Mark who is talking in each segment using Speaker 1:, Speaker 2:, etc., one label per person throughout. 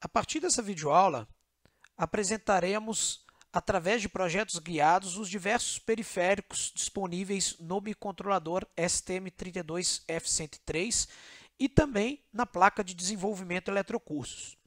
Speaker 1: A partir dessa videoaula, apresentaremos, através de projetos guiados, os diversos periféricos disponíveis no microcontrolador STM32F103 e também na placa de desenvolvimento eletrocursos.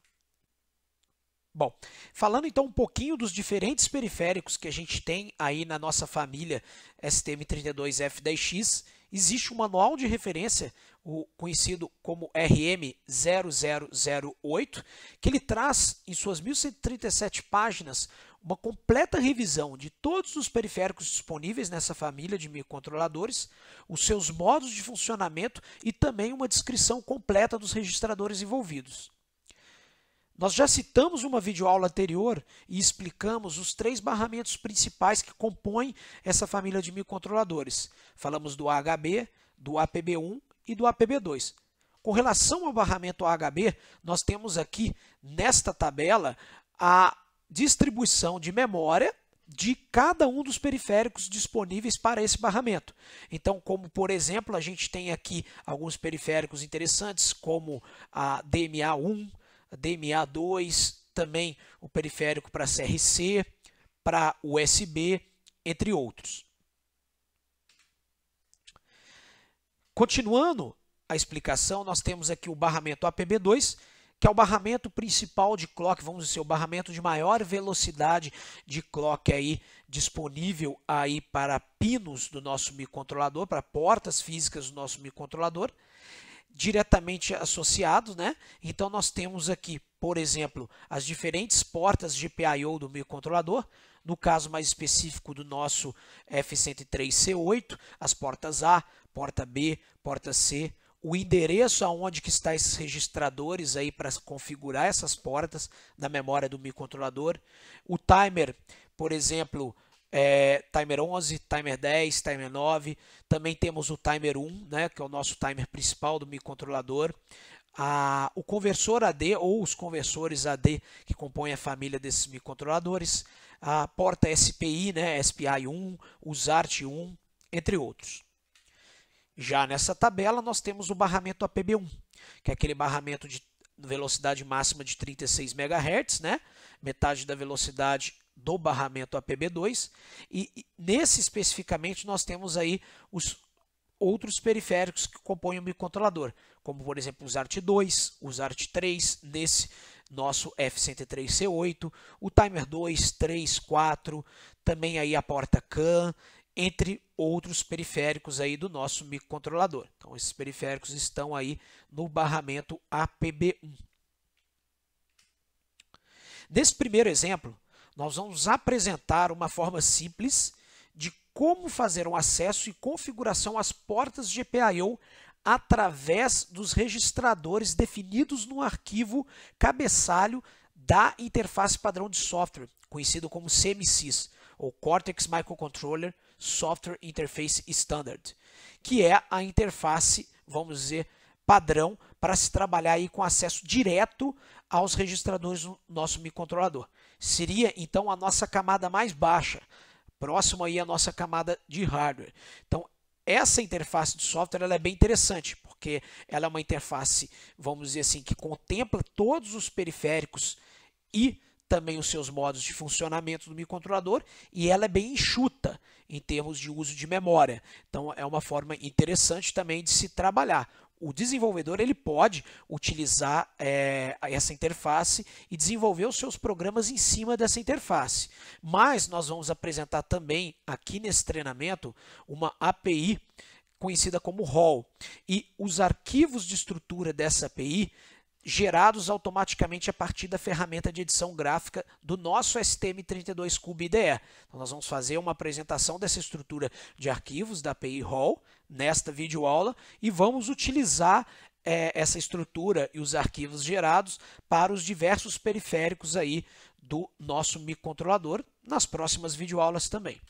Speaker 1: Bom, falando então um pouquinho dos diferentes periféricos que a gente tem aí na nossa família STM32F10X, existe um manual de referência, o conhecido como RM0008, que ele traz em suas 1137 páginas uma completa revisão de todos os periféricos disponíveis nessa família de microcontroladores, os seus modos de funcionamento e também uma descrição completa dos registradores envolvidos. Nós já citamos uma videoaula anterior e explicamos os três barramentos principais que compõem essa família de microcontroladores. Falamos do AHB, do APB1 e do APB2. Com relação ao barramento AHB, nós temos aqui nesta tabela a distribuição de memória de cada um dos periféricos disponíveis para esse barramento. Então, como por exemplo, a gente tem aqui alguns periféricos interessantes, como a DMA1, DMA2, também o periférico para CRC, para USB, entre outros. Continuando a explicação, nós temos aqui o barramento APB2, que é o barramento principal de clock, vamos dizer, o barramento de maior velocidade de clock aí disponível aí para pinos do nosso microcontrolador, para portas físicas do nosso microcontrolador diretamente associados, né? Então nós temos aqui, por exemplo, as diferentes portas GPIO do microcontrolador, no caso mais específico do nosso F103C8, as portas A, porta B, porta C, o endereço aonde que está esses registradores aí para configurar essas portas da memória do microcontrolador, o timer, por exemplo, é, timer 11, timer 10, timer 9. Também temos o timer 1, né, que é o nosso timer principal do microcontrolador. Ah, o conversor AD ou os conversores AD que compõem a família desses microcontroladores, a porta SPI, né, SPI1, USART1, entre outros. Já nessa tabela, nós temos o barramento APB1, que é aquele barramento de velocidade máxima de 36 MHz, né? metade da velocidade do barramento APB2 e, nesse especificamente nós temos aí os outros periféricos que compõem o microcontrolador, como por exemplo os ART2, os ART3 nesse nosso F103C8, o timer 2, 3, 4, também aí a porta CAN, entre outros periféricos aí do nosso microcontrolador. Então esses periféricos estão aí no barramento APB1. Nesse primeiro exemplo, nós vamos apresentar uma forma simples de como fazer um acesso e configuração às portas GPIO através dos registradores definidos no arquivo cabeçalho da interface padrão de software, conhecido como CMCs, ou Cortex Microcontroller Software Interface Standard, que é a interface, vamos dizer, padrão para se trabalhar aí com acesso direto aos registradores do nosso microcontrolador seria então a nossa camada mais baixa, próximo aí à nossa camada de hardware. Então, essa interface de software ela é bem interessante, porque ela é uma interface, vamos dizer assim, que contempla todos os periféricos e também os seus modos de funcionamento do microcontrolador e ela é bem enxuta em termos de uso de memória. Então é uma forma interessante também de se trabalhar o desenvolvedor ele pode utilizar é, essa interface e desenvolver os seus programas em cima dessa interface. Mas nós vamos apresentar também aqui nesse treinamento uma API conhecida como RAW e os arquivos de estrutura dessa API gerados automaticamente a partir da ferramenta de edição gráfica do nosso STM32Cube IDE. Então, nós vamos fazer uma apresentação dessa estrutura de arquivos da API RAW, nesta videoaula e vamos utilizar é, essa estrutura e os arquivos gerados para os diversos periféricos aí do nosso microcontrolador nas próximas videoaulas também.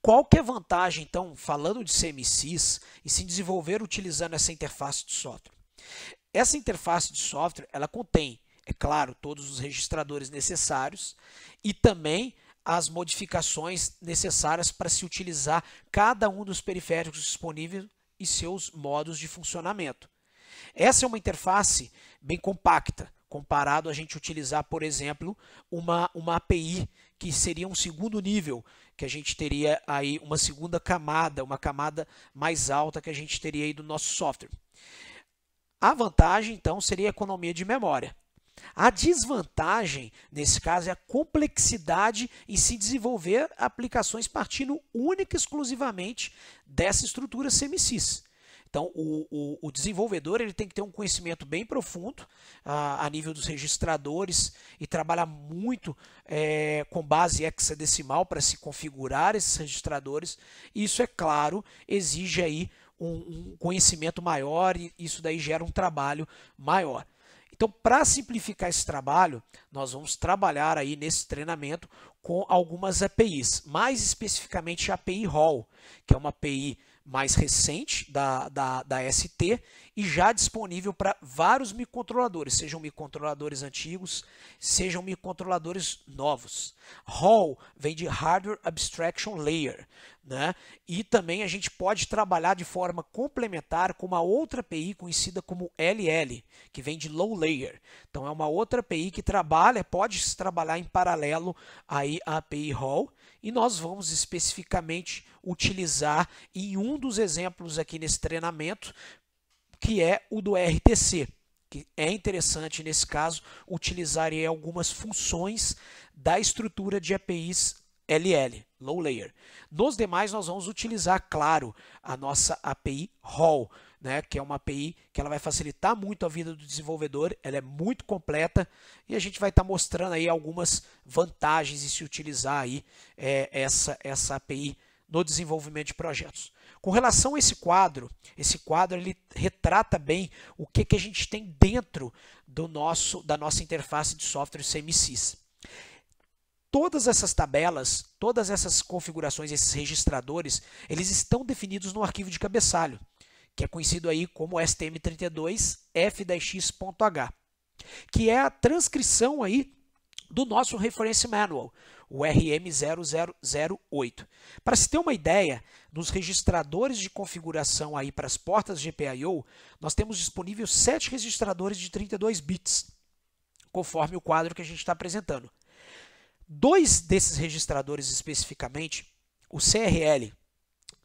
Speaker 1: Qual que é a vantagem, então, falando de CMCs e se desenvolver utilizando essa interface de software? Essa interface de software, ela contém, é claro, todos os registradores necessários e também as modificações necessárias para se utilizar cada um dos periféricos disponíveis e seus modos de funcionamento. Essa é uma interface bem compacta, comparado a gente utilizar, por exemplo, uma, uma API, que seria um segundo nível, que a gente teria aí uma segunda camada, uma camada mais alta que a gente teria aí do nosso software. A vantagem, então, seria a economia de memória. A desvantagem, nesse caso, é a complexidade em se desenvolver aplicações partindo única e exclusivamente dessa estrutura semicis. Então, o, o, o, desenvolvedor ele tem que ter um conhecimento bem profundo a, a nível dos registradores e trabalhar muito é, com base hexadecimal para se configurar esses registradores. Isso, é claro, exige aí um, um conhecimento maior e isso daí gera um trabalho maior. Então, para simplificar esse trabalho, nós vamos trabalhar aí nesse treinamento com algumas APIs, mais especificamente a API RAW, que é uma API mais recente da, da, da ST e já disponível para vários microcontroladores, sejam microcontroladores antigos, sejam microcontroladores novos. Hall vem de Hardware Abstraction Layer, né? E também a gente pode trabalhar de forma complementar com uma outra API conhecida como LL, que vem de Low Layer. Então é uma outra API que trabalha, pode se trabalhar em paralelo aí a API Hall e nós vamos especificamente utilizar em um dos exemplos aqui nesse treinamento, que é o do RTC. Que é interessante, nesse caso, utilizar algumas funções da estrutura de APIs LL, Low Layer. Nos demais, nós vamos utilizar, claro, a nossa API RAW, né, que é uma API que ela vai facilitar muito a vida do desenvolvedor, ela é muito completa e a gente vai estar tá mostrando aí algumas vantagens em se utilizar aí é, essa, essa API no desenvolvimento de projetos. Com relação a esse quadro, esse quadro ele retrata bem o que, que a gente tem dentro do nosso da nossa interface de software CMCs. Todas essas tabelas, todas essas configurações, esses registradores, eles estão definidos no arquivo de cabeçalho que é conhecido aí como STM32F10X.H, que é a transcrição aí do nosso Reference Manual, o RM0008. Para se ter uma ideia, nos registradores de configuração aí para as portas GPIO, nós temos disponível sete registradores de 32 bits, conforme o quadro que a gente está apresentando. Dois desses registradores especificamente, o CRL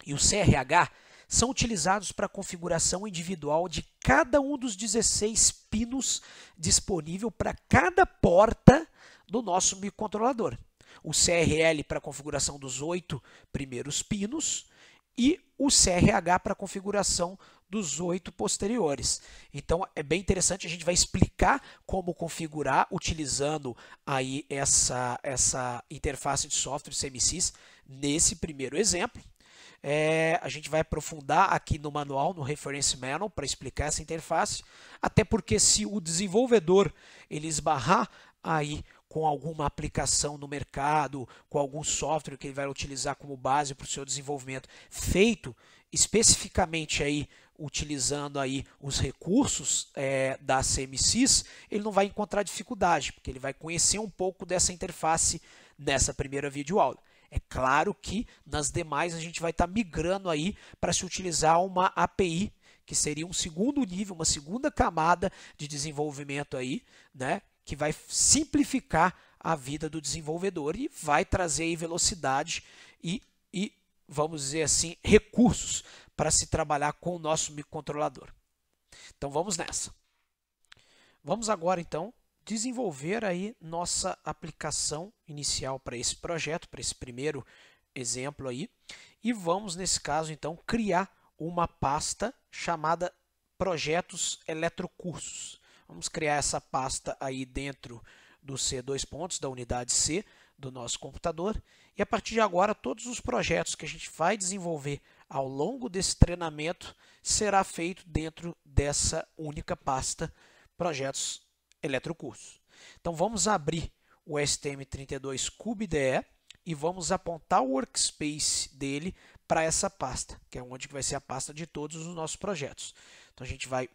Speaker 1: e o CRH, são utilizados para a configuração individual de cada um dos 16 pinos disponível para cada porta do nosso microcontrolador. O CRL para a configuração dos oito primeiros pinos e o CRH para a configuração dos oito posteriores. Então é bem interessante, a gente vai explicar como configurar utilizando aí essa, essa interface de software CMCs nesse primeiro exemplo. É, a gente vai aprofundar aqui no manual, no Reference Manual, para explicar essa interface, até porque se o desenvolvedor ele esbarrar aí com alguma aplicação no mercado, com algum software que ele vai utilizar como base para o seu desenvolvimento, feito especificamente aí utilizando aí os recursos é, da CMCs, ele não vai encontrar dificuldade, porque ele vai conhecer um pouco dessa interface nessa primeira videoaula. É claro que nas demais a gente vai estar tá migrando aí para se utilizar uma API, que seria um segundo nível, uma segunda camada de desenvolvimento aí, né? Que vai simplificar a vida do desenvolvedor e vai trazer aí velocidade e, e vamos dizer assim, recursos para se trabalhar com o nosso microcontrolador. Então vamos nessa. Vamos agora então desenvolver aí nossa aplicação inicial para esse projeto, para esse primeiro exemplo aí, e vamos nesse caso então criar uma pasta chamada projetos eletrocursos. Vamos criar essa pasta aí dentro do C2 pontos da unidade C do nosso computador e a partir de agora todos os projetos que a gente vai desenvolver ao longo desse treinamento será feito dentro dessa única pasta projetos eletrocurso. Então vamos abrir o STM32 CubeDE e vamos apontar o workspace dele para essa pasta, que é onde vai ser a pasta de todos os nossos projetos. Então a gente vai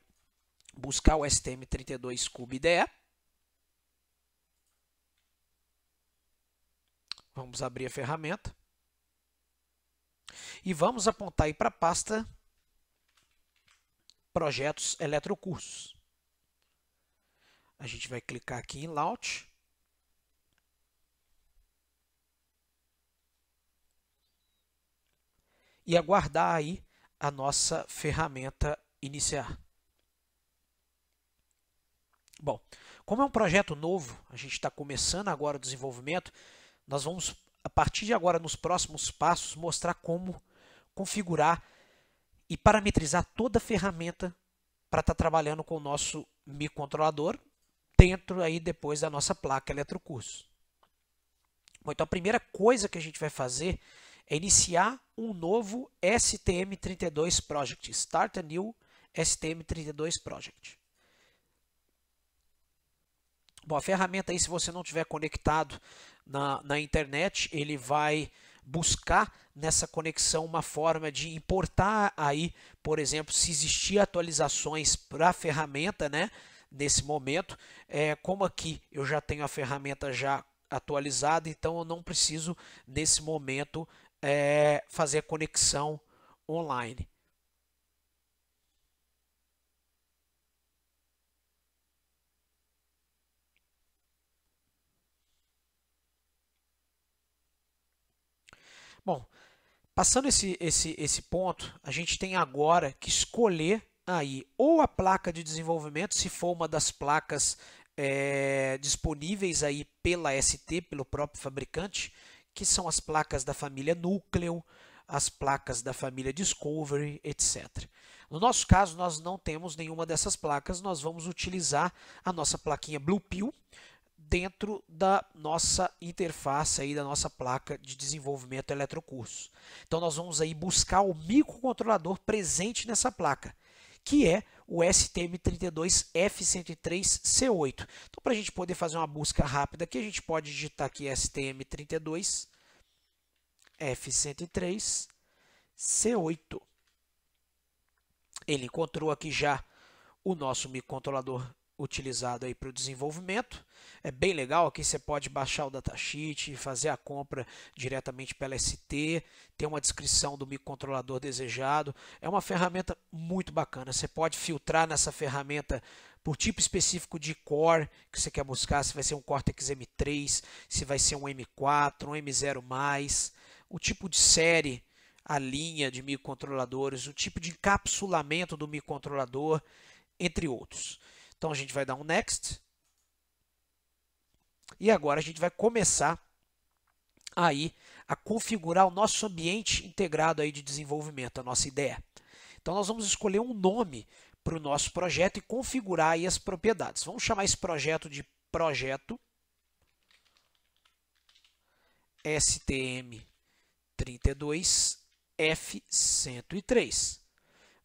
Speaker 1: buscar o STM32 CubeDE. Vamos abrir a ferramenta. E vamos apontar aí para a pasta projetos eletrocursos. A gente vai clicar aqui em Launch. E aguardar aí a nossa ferramenta iniciar. Bom, como é um projeto novo, a gente está começando agora o desenvolvimento, nós vamos, a partir de agora, nos próximos passos, mostrar como configurar e parametrizar toda a ferramenta para estar tá trabalhando com o nosso microcontrolador dentro aí depois da nossa placa eletrocurso. Bom, então a primeira coisa que a gente vai fazer é iniciar um novo STM32 Project, Start a New STM32 Project. Bom, a ferramenta aí, se você não tiver conectado na, na internet, ele vai buscar nessa conexão uma forma de importar aí, por exemplo, se existir atualizações para a ferramenta, né? nesse momento. É, como aqui eu já tenho a ferramenta já atualizada, então eu não preciso nesse momento é, fazer a conexão online. Bom, passando esse, esse, esse ponto, a gente tem agora que escolher aí ou a placa de desenvolvimento, se for uma das placas é, disponíveis aí pela ST, pelo próprio fabricante, que são as placas da família Núcleo, as placas da família Discovery, etc. No nosso caso, nós não temos nenhuma dessas placas, nós vamos utilizar a nossa plaquinha Blue Pill dentro da nossa interface aí da nossa placa de desenvolvimento eletrocurso. Então nós vamos aí buscar o microcontrolador presente nessa placa que é o STM32F103C8. Então, para a gente poder fazer uma busca rápida aqui, a gente pode digitar aqui STM32F103C8. Ele encontrou aqui já o nosso microcontrolador utilizado aí para o desenvolvimento. É bem legal, aqui você pode baixar o datasheet, fazer a compra diretamente pela ST, ter uma descrição do microcontrolador desejado. É uma ferramenta muito bacana. Você pode filtrar nessa ferramenta por tipo específico de core que você quer buscar, se vai ser um Cortex M3, se vai ser um M4, um M0+, o tipo de série, a linha de microcontroladores, o tipo de encapsulamento do microcontrolador, entre outros. Então a gente vai dar um next. E agora a gente vai começar aí a configurar o nosso ambiente integrado aí de desenvolvimento, a nossa ideia. Então nós vamos escolher um nome para o nosso projeto e configurar aí as propriedades. Vamos chamar esse projeto de projeto STM32F103.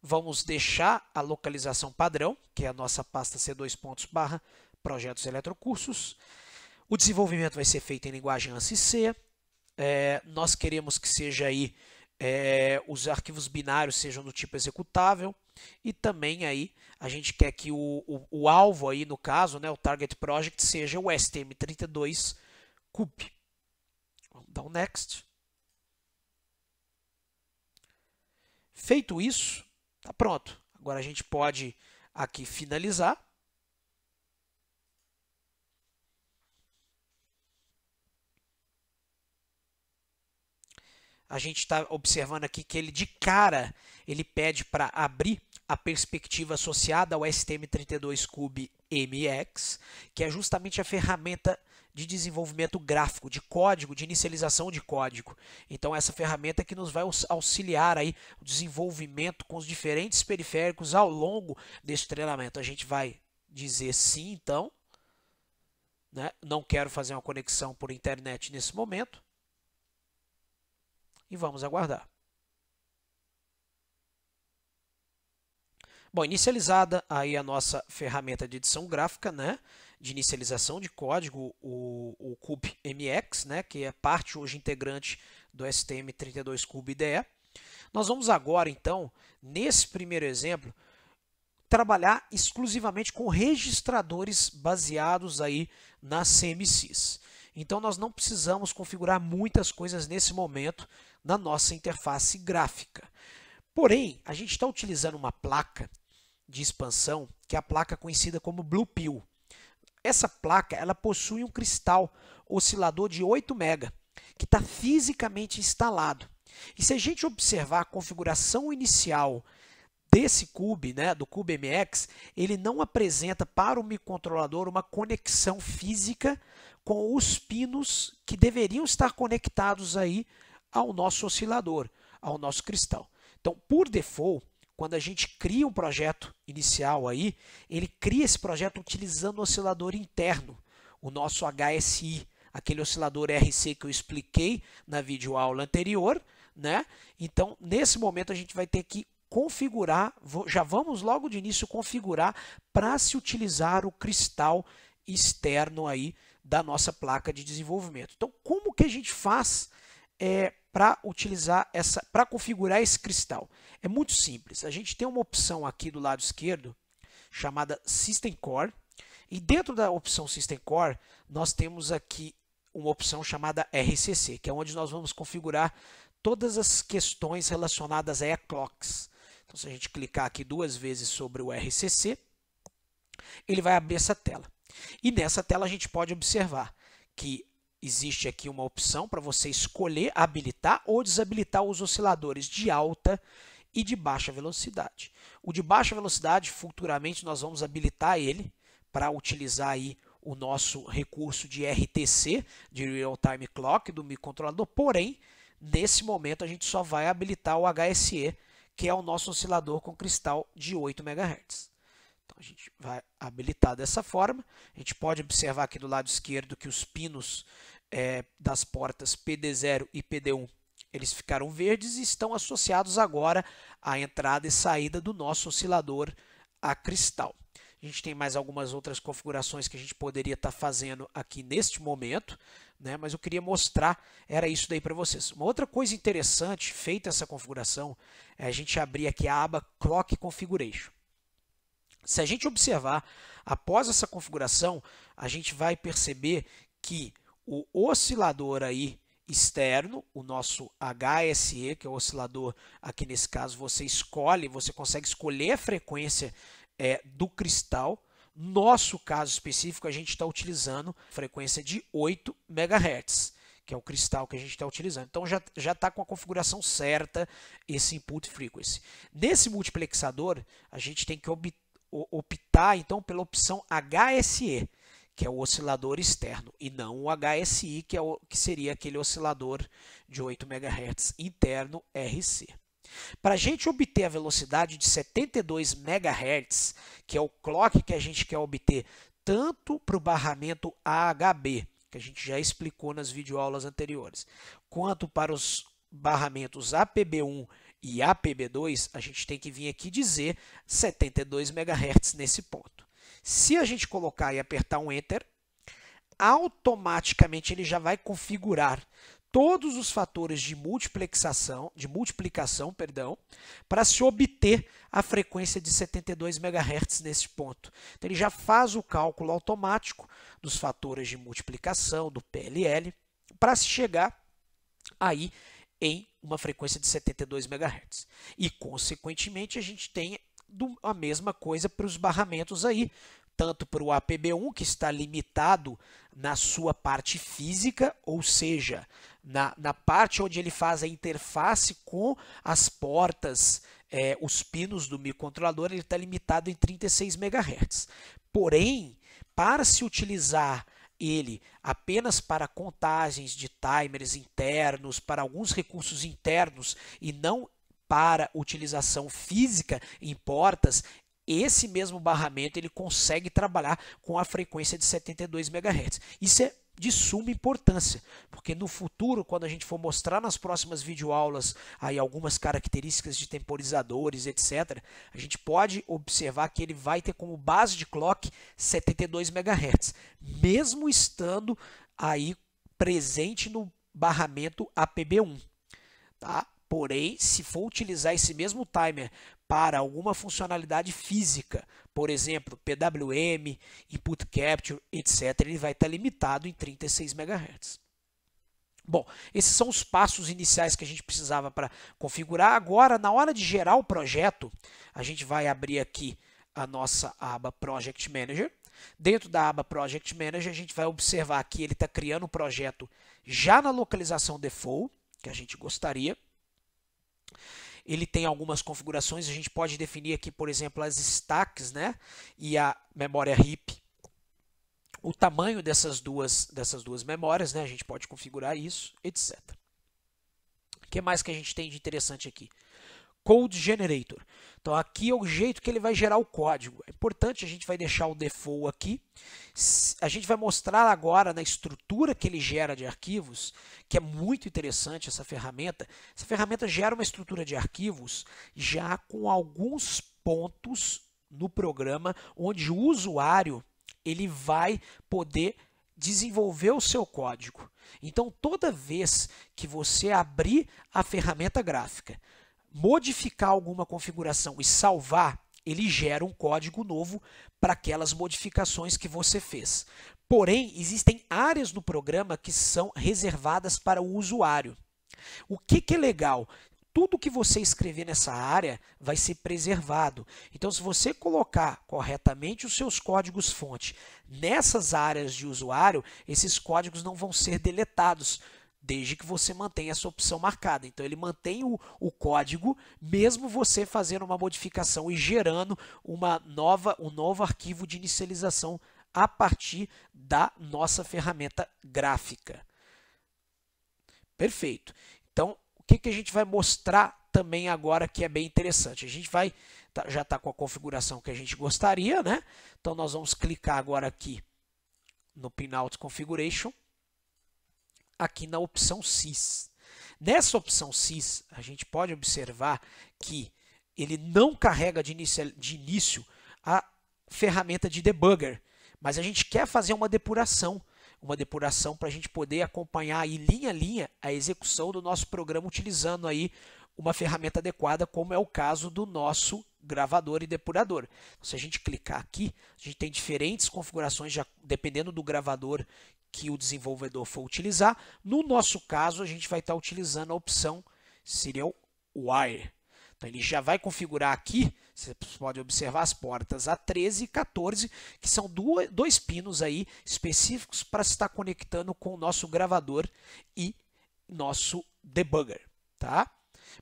Speaker 1: Vamos deixar a localização padrão, que é a nossa pasta C2 pontos barra projetos eletrocursos. O desenvolvimento vai ser feito em linguagem ANSI C. É, nós queremos que seja aí é, os arquivos binários sejam do tipo executável e também aí a gente quer que o, o, o alvo aí no caso, né, o target project seja o STM32 cube. Vamos dar um next. Feito isso, Tá pronto. Agora a gente pode aqui finalizar. A gente está observando aqui que ele de cara ele pede para abrir a perspectiva associada ao STM32 Cube MX, que é justamente a ferramenta de desenvolvimento gráfico, de código, de inicialização de código. Então essa ferramenta é que nos vai auxiliar aí o desenvolvimento com os diferentes periféricos ao longo desse treinamento. A gente vai dizer sim, então, né? não quero fazer uma conexão por internet nesse momento e vamos aguardar. Bom, inicializada aí a nossa ferramenta de edição gráfica, né? de inicialização de código, o, o né, que é parte hoje integrante do STM32 Cube IDE. Nós vamos agora, então, nesse primeiro exemplo, trabalhar exclusivamente com registradores baseados aí nas CMCs. Então, nós não precisamos configurar muitas coisas nesse momento na nossa interface gráfica. Porém, a gente está utilizando uma placa de expansão, que é a placa conhecida como Blue Pill. Essa placa ela possui um cristal oscilador de 8 mega que está fisicamente instalado. E se a gente observar a configuração inicial desse cube, né, do cube MX, ele não apresenta para o microcontrolador uma conexão física com os pinos que deveriam estar conectados aí ao nosso oscilador, ao nosso cristal. Então, por default, quando a gente cria um projeto inicial aí, ele cria esse projeto utilizando o oscilador interno, o nosso HSI, aquele oscilador RC que eu expliquei na videoaula anterior, né? Então, nesse momento a gente vai ter que configurar, já vamos logo de início configurar para se utilizar o cristal externo aí da nossa placa de desenvolvimento. Então, como que a gente faz é, para utilizar essa, para configurar esse cristal. É muito simples. A gente tem uma opção aqui do lado esquerdo chamada System Core e dentro da opção System Core nós temos aqui uma opção chamada RCC, que é onde nós vamos configurar todas as questões relacionadas a e-clocks. Então, se a gente clicar aqui duas vezes sobre o RCC, ele vai abrir essa tela. E nessa tela a gente pode observar que existe aqui uma opção para você escolher habilitar ou desabilitar os osciladores de alta e de baixa velocidade. O de baixa velocidade, futuramente, nós vamos habilitar ele para utilizar aí o nosso recurso de RTC, de Real Time Clock, do microcontrolador, porém, nesse momento a gente só vai habilitar o HSE, que é o nosso oscilador com cristal de 8 MHz. Então, a gente vai habilitar dessa forma. A gente pode observar aqui do lado esquerdo que os pinos é, das portas PD0 e PD1 eles ficaram verdes e estão associados agora à entrada e saída do nosso oscilador a cristal. A gente tem mais algumas outras configurações que a gente poderia estar tá fazendo aqui neste momento, né? mas eu queria mostrar, era isso daí para vocês. Uma outra coisa interessante, feita essa configuração, é a gente abrir aqui a aba Clock Configuration. Se a gente observar, após essa configuração, a gente vai perceber que o oscilador aí externo, o nosso HSE, que é o oscilador, aqui nesse caso você escolhe, você consegue escolher a frequência é, do cristal. Nosso caso específico, a gente está utilizando frequência de 8 MHz, que é o cristal que a gente está utilizando. Então, já está com a configuração certa esse input frequency. Nesse multiplexador, a gente tem que optar, então, pela opção HSE, que é o oscilador externo, e não o HSI, que, é o, que seria aquele oscilador de 8 MHz interno RC. Para a gente obter a velocidade de 72 MHz, que é o clock que a gente quer obter tanto para o barramento AHB, que a gente já explicou nas videoaulas anteriores, quanto para os barramentos APB1 e APB2, a gente tem que vir aqui dizer 72 MHz nesse ponto. Se a gente colocar e apertar um Enter, automaticamente ele já vai configurar todos os fatores de multiplexação, de multiplicação, perdão, para se obter a frequência de 72 MHz nesse ponto. Então ele já faz o cálculo automático dos fatores de multiplicação do PLL para se chegar aí em uma frequência de 72 MHz. E consequentemente a gente tem do, a mesma coisa para os barramentos aí, tanto para o APB1, que está limitado na sua parte física, ou seja, na, na parte onde ele faz a interface com as portas, é, os pinos do microcontrolador, ele está limitado em 36 MHz. Porém, para se utilizar ele apenas para contagens de timers internos, para alguns recursos internos e não para utilização física em portas, esse mesmo barramento ele consegue trabalhar com a frequência de 72 MHz. Isso é de suma importância, porque no futuro, quando a gente for mostrar nas próximas videoaulas aí algumas características de temporizadores, etc, a gente pode observar que ele vai ter como base de clock 72 MHz, mesmo estando aí presente no barramento APB1, tá? Porém, se for utilizar esse mesmo timer para alguma funcionalidade física, por exemplo, PWM, input capture, etc., ele vai estar limitado em 36 MHz. Bom, esses são os passos iniciais que a gente precisava para configurar. Agora, na hora de gerar o projeto, a gente vai abrir aqui a nossa aba Project Manager. Dentro da aba Project Manager, a gente vai observar que ele está criando um projeto já na localização default, que a gente gostaria ele tem algumas configurações, a gente pode definir aqui, por exemplo, as stacks né? e a memória RIP. O tamanho dessas duas, dessas duas memórias, né? a gente pode configurar isso, etc. O que mais que a gente tem de interessante aqui? Code Generator. Então aqui é o jeito que ele vai gerar o código. É importante a gente vai deixar o default aqui. A gente vai mostrar agora na estrutura que ele gera de arquivos, que é muito interessante essa ferramenta. Essa ferramenta gera uma estrutura de arquivos já com alguns pontos no programa onde o usuário ele vai poder desenvolver o seu código. Então toda vez que você abrir a ferramenta gráfica, modificar alguma configuração e salvar, ele gera um código novo para aquelas modificações que você fez. Porém, existem áreas do programa que são reservadas para o usuário. O que, que é legal? Tudo que você escrever nessa área vai ser preservado. Então, se você colocar corretamente os seus códigos-fonte nessas áreas de usuário, esses códigos não vão ser deletados, desde que você mantenha essa opção marcada. Então, ele mantém o, o código, mesmo você fazendo uma modificação e gerando uma nova, um novo arquivo de inicialização a partir da nossa ferramenta gráfica. Perfeito. Então, o que, que a gente vai mostrar também agora que é bem interessante? A gente vai, tá, já está com a configuração que a gente gostaria, né? Então, nós vamos clicar agora aqui no Pinout Configuration aqui na opção CIS. Nessa opção CIS, a gente pode observar que ele não carrega de início, de início a ferramenta de debugger, mas a gente quer fazer uma depuração, uma depuração para a gente poder acompanhar aí linha a linha a execução do nosso programa utilizando aí uma ferramenta adequada, como é o caso do nosso gravador e depurador. Então, se a gente clicar aqui, a gente tem diferentes configurações já, dependendo do gravador que o desenvolvedor for utilizar. No nosso caso, a gente vai estar utilizando a opção Serial Wire. Então, ele já vai configurar aqui, você pode observar as portas A13 e 14, que são dois pinos aí específicos para estar conectando com o nosso gravador e nosso debugger. Tá?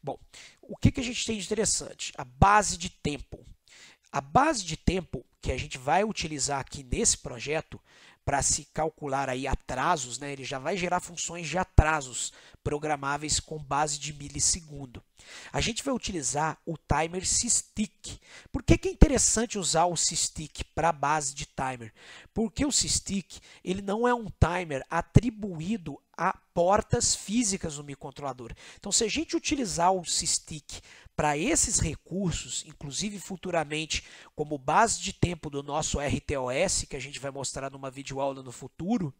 Speaker 1: Bom, o que, que a gente tem de interessante? A base de tempo. A base de tempo que a gente vai utilizar aqui nesse projeto para se calcular aí atrasos, né? Ele já vai gerar funções de atrasos programáveis com base de milissegundo. A gente vai utilizar o timer SysTick. Por que, que é interessante usar o SysTick para base de timer? Porque o SysTick ele não é um timer atribuído a portas físicas no microcontrolador. Então, se a gente utilizar o SysTick para esses recursos, inclusive futuramente como base de tempo do nosso RTOS, que a gente vai mostrar numa videoaula no futuro,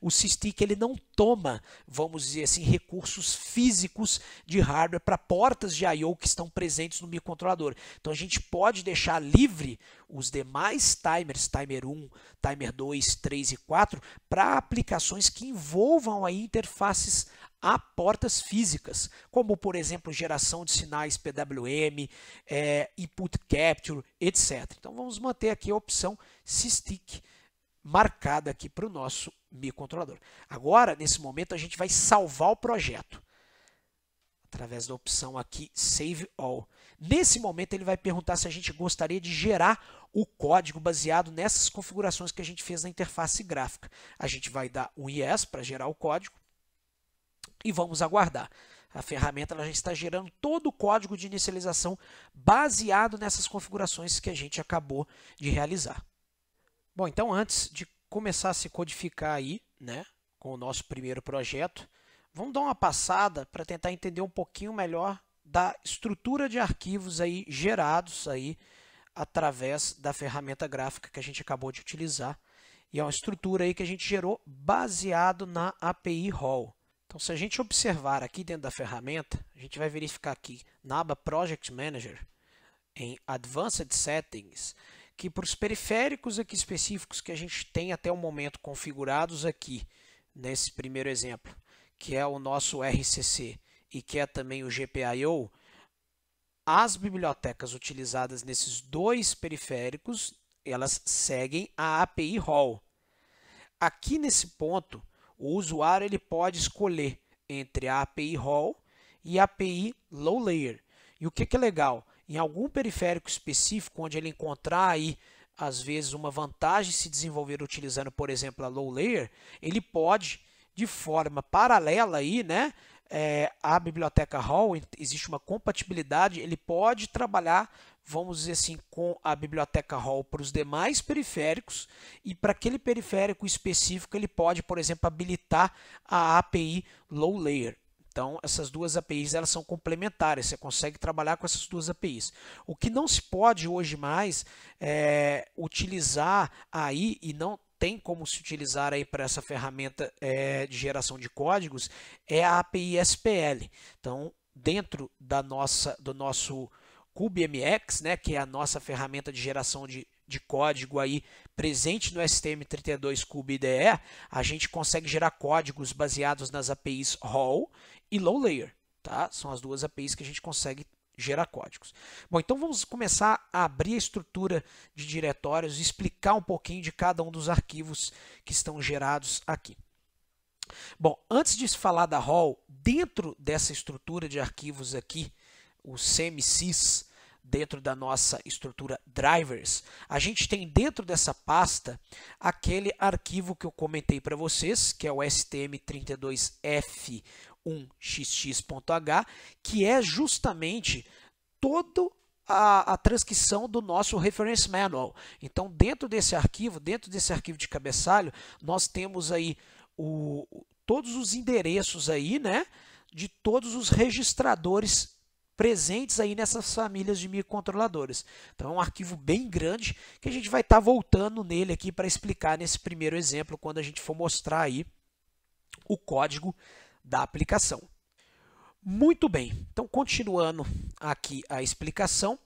Speaker 1: o SysTick ele não toma, vamos dizer assim, recursos físicos de hardware para portas de I/O que estão presentes no microcontrolador. Então a gente pode deixar livre os demais timers, timer 1, timer 2, 3 e 4, para aplicações que envolvam aí interfaces a portas físicas, como por exemplo geração de sinais PWM, é, eh, input capture, etc. Então vamos manter aqui a opção SysTick marcada aqui para o nosso microcontrolador. Agora, nesse momento, a gente vai salvar o projeto através da opção aqui Save All. Nesse momento, ele vai perguntar se a gente gostaria de gerar o código baseado nessas configurações que a gente fez na interface gráfica. A gente vai dar um Yes para gerar o código e vamos aguardar. A ferramenta ela já está gerando todo o código de inicialização baseado nessas configurações que a gente acabou de realizar. Bom, então antes de começar a se codificar aí, né, com o nosso primeiro projeto, vamos dar uma passada para tentar entender um pouquinho melhor da estrutura de arquivos aí gerados aí através da ferramenta gráfica que a gente acabou de utilizar. E é uma estrutura aí que a gente gerou baseado na API Hall. Então, se a gente observar aqui dentro da ferramenta, a gente vai verificar aqui na aba Project Manager, em Advanced Settings, que para os periféricos aqui específicos que a gente tem até o momento configurados aqui, nesse primeiro exemplo, que é o nosso RCC e que é também o GPIO, as bibliotecas utilizadas nesses dois periféricos, elas seguem a API Hall. Aqui nesse ponto, o usuário ele pode escolher entre a API Hall e a API Low Layer. E o que, que é legal? em algum periférico específico onde ele encontrar aí às vezes uma vantagem se desenvolver utilizando, por exemplo, a low layer, ele pode de forma paralela aí, né, é, a biblioteca Hall existe uma compatibilidade, ele pode trabalhar, vamos dizer assim, com a biblioteca Hall para os demais periféricos e para aquele periférico específico ele pode, por exemplo, habilitar a API Low Layer. Então, essas duas APIs elas são complementares, você consegue trabalhar com essas duas APIs. O que não se pode hoje mais é utilizar aí, e não tem como se utilizar aí para essa ferramenta é, de geração de códigos, é a API SPL. Então, dentro da nossa, do nosso CubeMX, né, que é a nossa ferramenta de geração de de código aí presente no STM32 Cube IDE, a gente consegue gerar códigos baseados nas APIs RAW e low layer, tá? São as duas APIs que a gente consegue gerar códigos. Bom, então vamos começar a abrir a estrutura de diretórios e explicar um pouquinho de cada um dos arquivos que estão gerados aqui. Bom, antes de falar da hall dentro dessa estrutura de arquivos aqui, o CMCs, dentro da nossa estrutura drivers, a gente tem dentro dessa pasta aquele arquivo que eu comentei para vocês, que é o stm32f um xx.h, que é justamente todo a, a, transcrição do nosso reference manual. Então, dentro desse arquivo, dentro desse arquivo de cabeçalho, nós temos aí o, todos os endereços aí, né, de todos os registradores presentes aí nessas famílias de microcontroladores. Então, é um arquivo bem grande que a gente vai estar tá voltando nele aqui para explicar nesse primeiro exemplo quando a gente for mostrar aí o código da aplicação. Muito bem, então continuando aqui a explicação,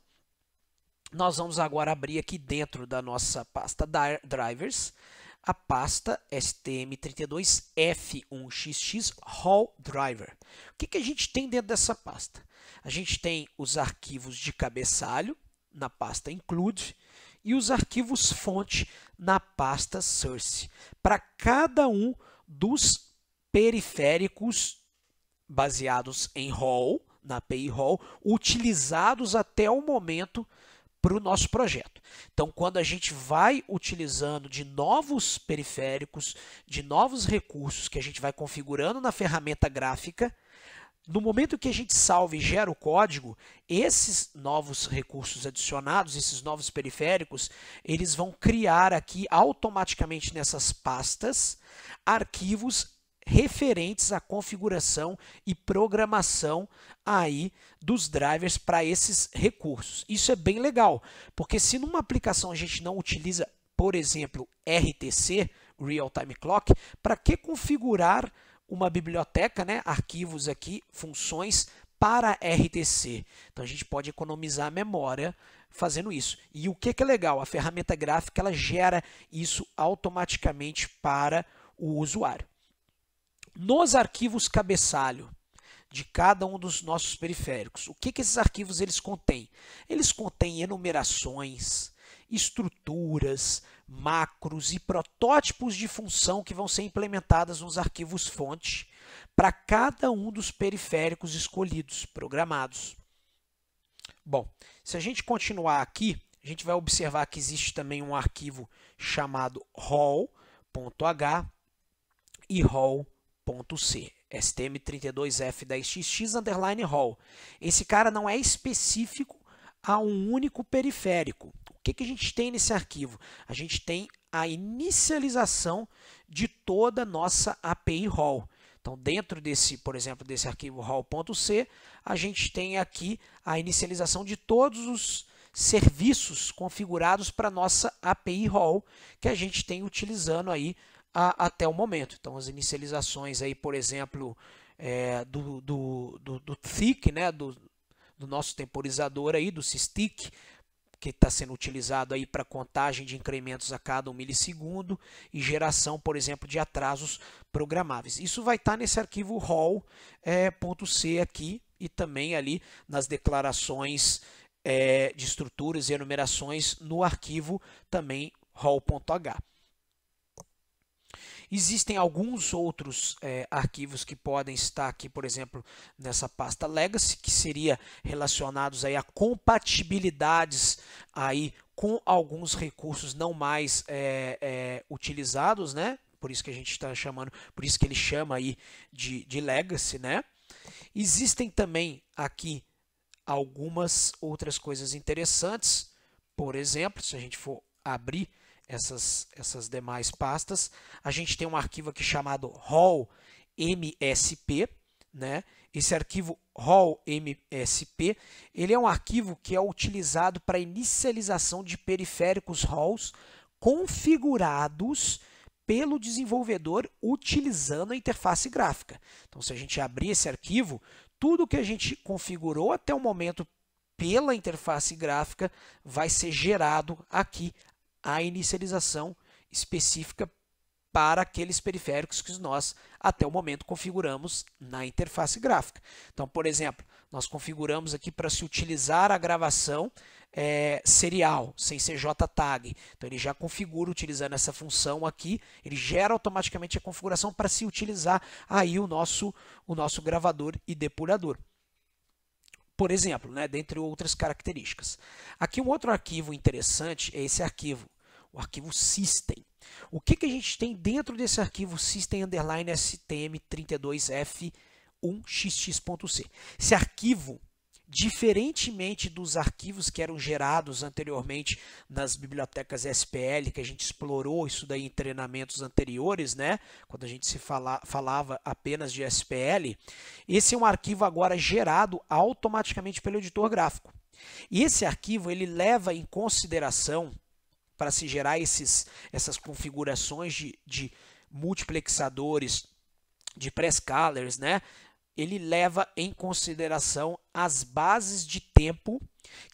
Speaker 1: nós vamos agora abrir aqui dentro da nossa pasta drivers, a pasta stm32f1xx Hall driver. O que, que a gente tem dentro dessa pasta? A gente tem os arquivos de cabeçalho na pasta include e os arquivos fonte na pasta source. Para cada um dos periféricos baseados em Hall, na API Hall, utilizados até o momento para o nosso projeto. Então, quando a gente vai utilizando de novos periféricos, de novos recursos que a gente vai configurando na ferramenta gráfica, no momento que a gente salva e gera o código, esses novos recursos adicionados, esses novos periféricos, eles vão criar aqui automaticamente nessas pastas arquivos referentes à configuração e programação aí dos drivers para esses recursos. Isso é bem legal, porque se numa aplicação a gente não utiliza, por exemplo, RTC, Real Time Clock, para que configurar uma biblioteca, né, arquivos aqui, funções para RTC. Então a gente pode economizar a memória fazendo isso. E o que é legal? A ferramenta gráfica ela gera isso automaticamente para o usuário nos arquivos cabeçalho de cada um dos nossos periféricos. O que, que esses arquivos eles contêm? Eles contêm enumerações, estruturas, macros e protótipos de função que vão ser implementadas nos arquivos fonte para cada um dos periféricos escolhidos, programados. Bom, se a gente continuar aqui, a gente vai observar que existe também um arquivo chamado hall.h e hall C, STM32F10XX underline hall. Esse cara não é específico a um único periférico. O que, que a gente tem nesse arquivo? A gente tem a inicialização de toda a nossa API hall. Então, dentro desse, por exemplo, desse arquivo hall.c, a gente tem aqui a inicialização de todos os serviços configurados para nossa API hall que a gente tem utilizando aí a, até o momento. Então, as inicializações aí, por exemplo, é, do, do, do, do thick, né, do, do nosso temporizador aí, do SysTick, que está sendo utilizado aí para contagem de incrementos a cada um milissegundo e geração, por exemplo, de atrasos programáveis. Isso vai estar tá nesse arquivo hall.c é, aqui e também ali nas declarações é, de estruturas e enumerações no arquivo também hall.h. Existem alguns outros é, arquivos que podem estar aqui, por exemplo, nessa pasta Legacy, que seria relacionados aí a compatibilidades aí com alguns recursos não mais é, é, utilizados, né? Por isso que a gente está chamando, por isso que ele chama aí de, de legacy, né? Existem também aqui algumas outras coisas interessantes. Por exemplo, se a gente for abrir essas, essas demais pastas. A gente tem um arquivo aqui chamado RAW MSP, né? Esse arquivo RAW MSP, ele é um arquivo que é utilizado para inicialização de periféricos RAWs configurados pelo desenvolvedor utilizando a interface gráfica. Então, se a gente abrir esse arquivo, tudo que a gente configurou até o momento pela interface gráfica vai ser gerado aqui a inicialização específica para aqueles periféricos que nós até o momento configuramos na interface gráfica. Então, por exemplo, nós configuramos aqui para se utilizar a gravação é, serial, sem CJTAG. Então, ele já configura utilizando essa função aqui, ele gera automaticamente a configuração para se utilizar aí o nosso, o nosso gravador e depurador. Por exemplo, né, dentre outras características. Aqui um outro arquivo interessante é esse arquivo o arquivo system. O que, que a gente tem dentro desse arquivo system underline stm32f1xx.c? Esse arquivo, diferentemente dos arquivos que eram gerados anteriormente nas bibliotecas SPL, que a gente explorou isso daí em treinamentos anteriores, né? quando a gente se fala, falava apenas de SPL, esse é um arquivo agora gerado automaticamente pelo editor gráfico. E esse arquivo ele leva em consideração para se gerar esses, essas configurações de, de multiplexadores, de prescalers, né? ele leva em consideração as bases de tempo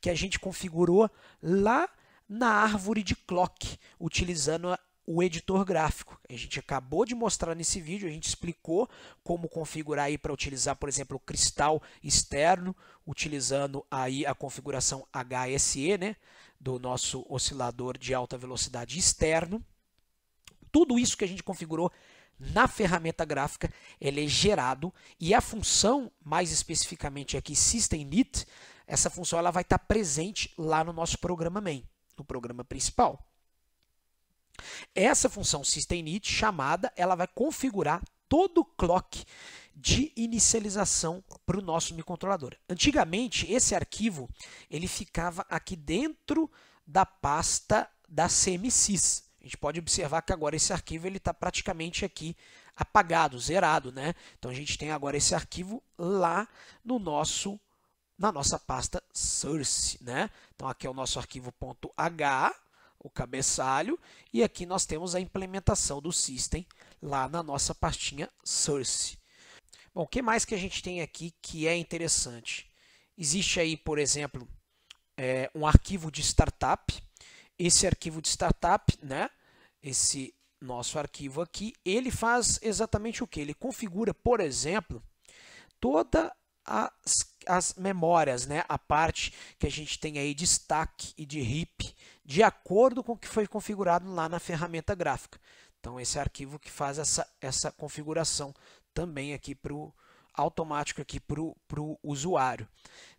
Speaker 1: que a gente configurou lá na árvore de clock, utilizando o editor gráfico. A gente acabou de mostrar nesse vídeo, a gente explicou como configurar aí para utilizar, por exemplo, o cristal externo, utilizando aí a configuração HSE, né? do nosso oscilador de alta velocidade externo. Tudo isso que a gente configurou na ferramenta gráfica, ele é gerado e a função, mais especificamente aqui, system.init, essa função ela vai estar presente lá no nosso programa main, no programa principal. Essa função system.init chamada, ela vai configurar todo o clock de inicialização para o nosso microcontrolador. Antigamente, esse arquivo ele ficava aqui dentro da pasta da CMSys. A gente pode observar que agora esse arquivo está praticamente aqui apagado, zerado. Né? Então, a gente tem agora esse arquivo lá no nosso na nossa pasta source, né? Então aqui é o nosso arquivo .h, o cabeçalho, e aqui nós temos a implementação do system lá na nossa pastinha source. Bom, o que mais que a gente tem aqui que é interessante? Existe aí, por exemplo, é, um arquivo de startup. Esse arquivo de startup, né? Esse nosso arquivo aqui, ele faz exatamente o que? Ele configura, por exemplo, toda as, as, memórias, né? a parte que a gente tem aí de stack e de heap, de acordo com o que foi configurado lá na ferramenta gráfica. Então, esse arquivo que faz essa, essa configuração também aqui para o automático aqui para o usuário.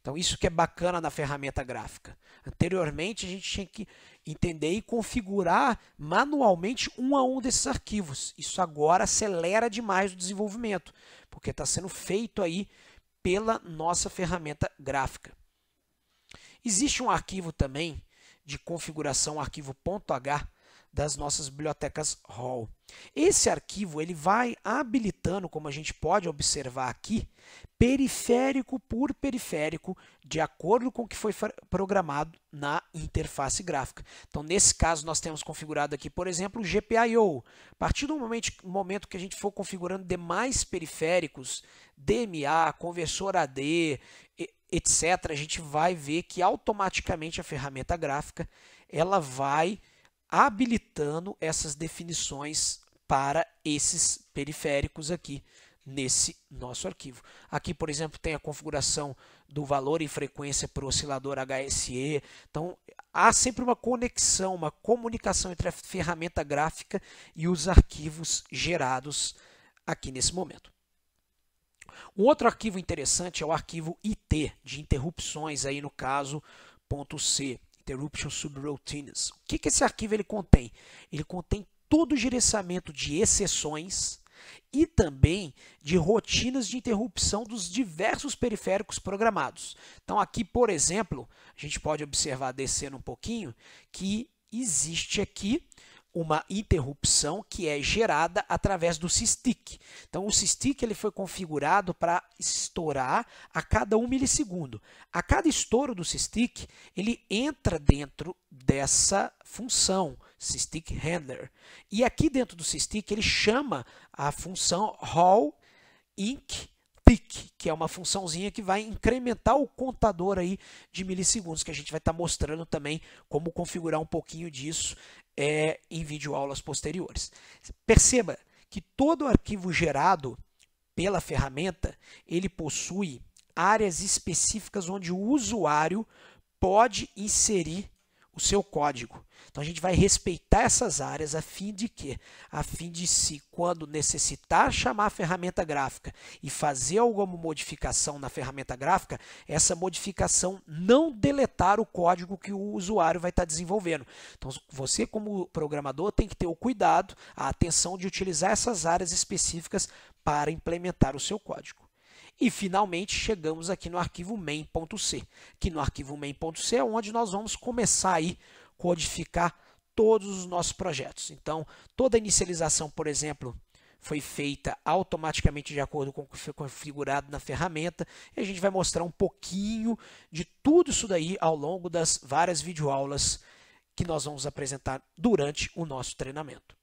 Speaker 1: Então, isso que é bacana na ferramenta gráfica. Anteriormente, a gente tinha que entender e configurar manualmente um a um desses arquivos. Isso agora acelera demais o desenvolvimento, porque está sendo feito aí pela nossa ferramenta gráfica. Existe um arquivo também de configuração, um arquivo .h, das nossas bibliotecas RAW. Esse arquivo ele vai habilitando, como a gente pode observar aqui, periférico por periférico, de acordo com o que foi programado na interface gráfica. Então, nesse caso, nós temos configurado aqui, por exemplo, o GPIO. A partir do momento, momento que a gente for configurando demais periféricos, DMA, conversor AD, etc., a gente vai ver que automaticamente a ferramenta gráfica ela vai habilitando essas definições para esses periféricos aqui nesse nosso arquivo. Aqui, por exemplo, tem a configuração do valor e frequência para o oscilador HSE. Então, há sempre uma conexão, uma comunicação entre a ferramenta gráfica e os arquivos gerados aqui nesse momento. Um outro arquivo interessante é o arquivo IT, de interrupções, aí no caso, .c. Interruption Subroutines. O que, que esse arquivo ele contém? Ele contém todo o gerenciamento de exceções e também de rotinas de interrupção dos diversos periféricos programados. Então, aqui, por exemplo, a gente pode observar descendo um pouquinho que existe aqui uma interrupção que é gerada através do SysTick. Então, o SysTick ele foi configurado para estourar a cada um milissegundo. A cada estouro do SysTick, ele entra dentro dessa função, SysTick Handler. E aqui dentro do SysTick, ele chama a função Hall Inc que é uma funçãozinha que vai incrementar o contador aí de milissegundos, que a gente vai estar tá mostrando também como configurar um pouquinho disso é, em videoaulas posteriores. Perceba que todo arquivo gerado pela ferramenta, ele possui áreas específicas onde o usuário pode inserir o seu código. Então a gente vai respeitar essas áreas a fim de quê? A fim de se, quando necessitar chamar a ferramenta gráfica e fazer alguma modificação na ferramenta gráfica, essa modificação não deletar o código que o usuário vai estar desenvolvendo. Então você como programador tem que ter o cuidado, a atenção de utilizar essas áreas específicas para implementar o seu código. E finalmente chegamos aqui no arquivo main.c, que no arquivo main.c é onde nós vamos começar a codificar todos os nossos projetos. Então, toda a inicialização, por exemplo, foi feita automaticamente de acordo com o que foi configurado na ferramenta. E a gente vai mostrar um pouquinho de tudo isso daí ao longo das várias videoaulas que nós vamos apresentar durante o nosso treinamento.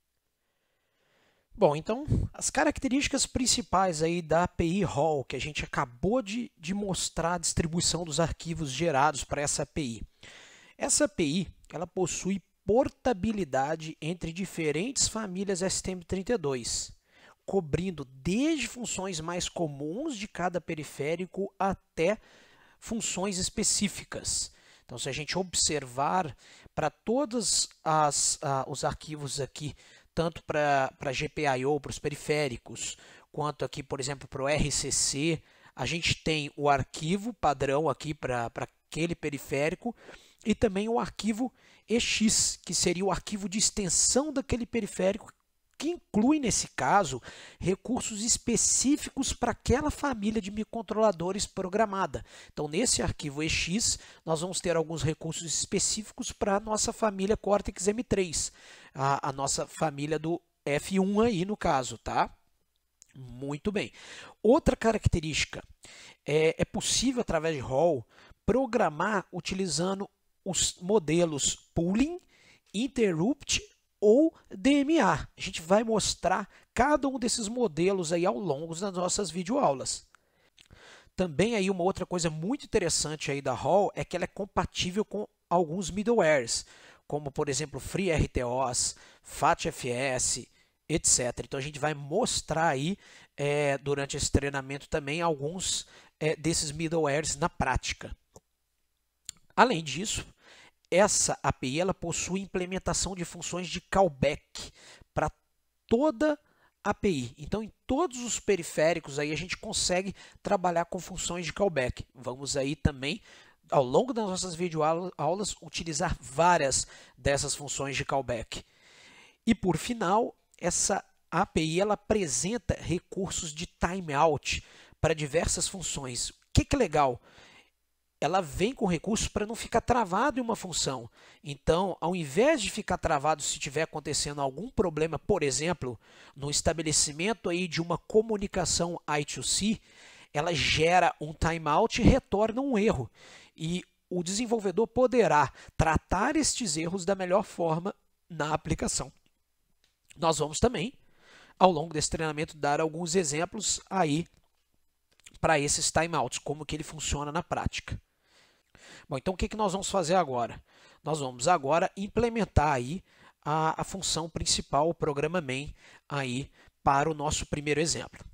Speaker 1: Bom, então as características principais aí da API Hall que a gente acabou de, de mostrar a distribuição dos arquivos gerados para essa API. Essa API ela possui portabilidade entre diferentes famílias STM32, cobrindo desde funções mais comuns de cada periférico até funções específicas. Então, se a gente observar para todos as, ah, os arquivos aqui tanto para GPIO, para os periféricos, quanto aqui, por exemplo, para o RCC. A gente tem o arquivo padrão aqui para aquele periférico e também o arquivo EX, que seria o arquivo de extensão daquele periférico, que inclui, nesse caso, recursos específicos para aquela família de microcontroladores programada. Então, nesse arquivo EX, nós vamos ter alguns recursos específicos para a nossa família Cortex-M3 a, a nossa família do F1 aí no caso, tá? Muito bem. Outra característica é, é possível através de Hall programar utilizando os modelos pooling, interrupt ou DMA. A gente vai mostrar cada um desses modelos aí ao longo das nossas videoaulas. Também aí uma outra coisa muito interessante aí da Hall é que ela é compatível com alguns middlewares como por exemplo FreeRTOs, FATFS, etc. Então a gente vai mostrar aí é, durante esse treinamento também alguns é, desses middlewares na prática. Além disso, essa API ela possui implementação de funções de callback para toda API. Então, em todos os periféricos aí a gente consegue trabalhar com funções de callback. Vamos aí também ao longo das nossas videoaulas, utilizar várias dessas funções de callback. E por final, essa API ela apresenta recursos de timeout para diversas funções. O que, que é legal? Ela vem com recursos para não ficar travado em uma função. Então, ao invés de ficar travado se tiver acontecendo algum problema, por exemplo, no estabelecimento aí de uma comunicação I2C, ela gera um timeout e retorna um erro e o desenvolvedor poderá tratar estes erros da melhor forma na aplicação. Nós vamos também, ao longo desse treinamento, dar alguns exemplos aí para esses timeouts, como que ele funciona na prática. Bom, então o que, que nós vamos fazer agora? Nós vamos agora implementar aí a, a função principal, o programa main, aí para o nosso primeiro exemplo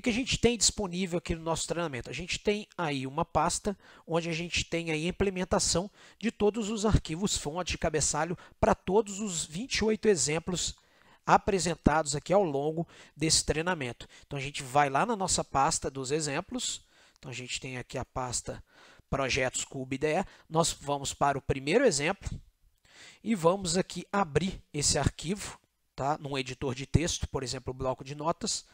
Speaker 1: que, que a gente tem disponível aqui no nosso treinamento? A gente tem aí uma pasta onde a gente tem a implementação de todos os arquivos fonte de cabeçalho para todos os 28 exemplos apresentados aqui ao longo desse treinamento. Então, a gente vai lá na nossa pasta dos exemplos. Então, a gente tem aqui a pasta Projetos Cube IDE. Nós vamos para o primeiro exemplo e vamos aqui abrir esse arquivo tá? num editor de texto, por exemplo, o bloco de notas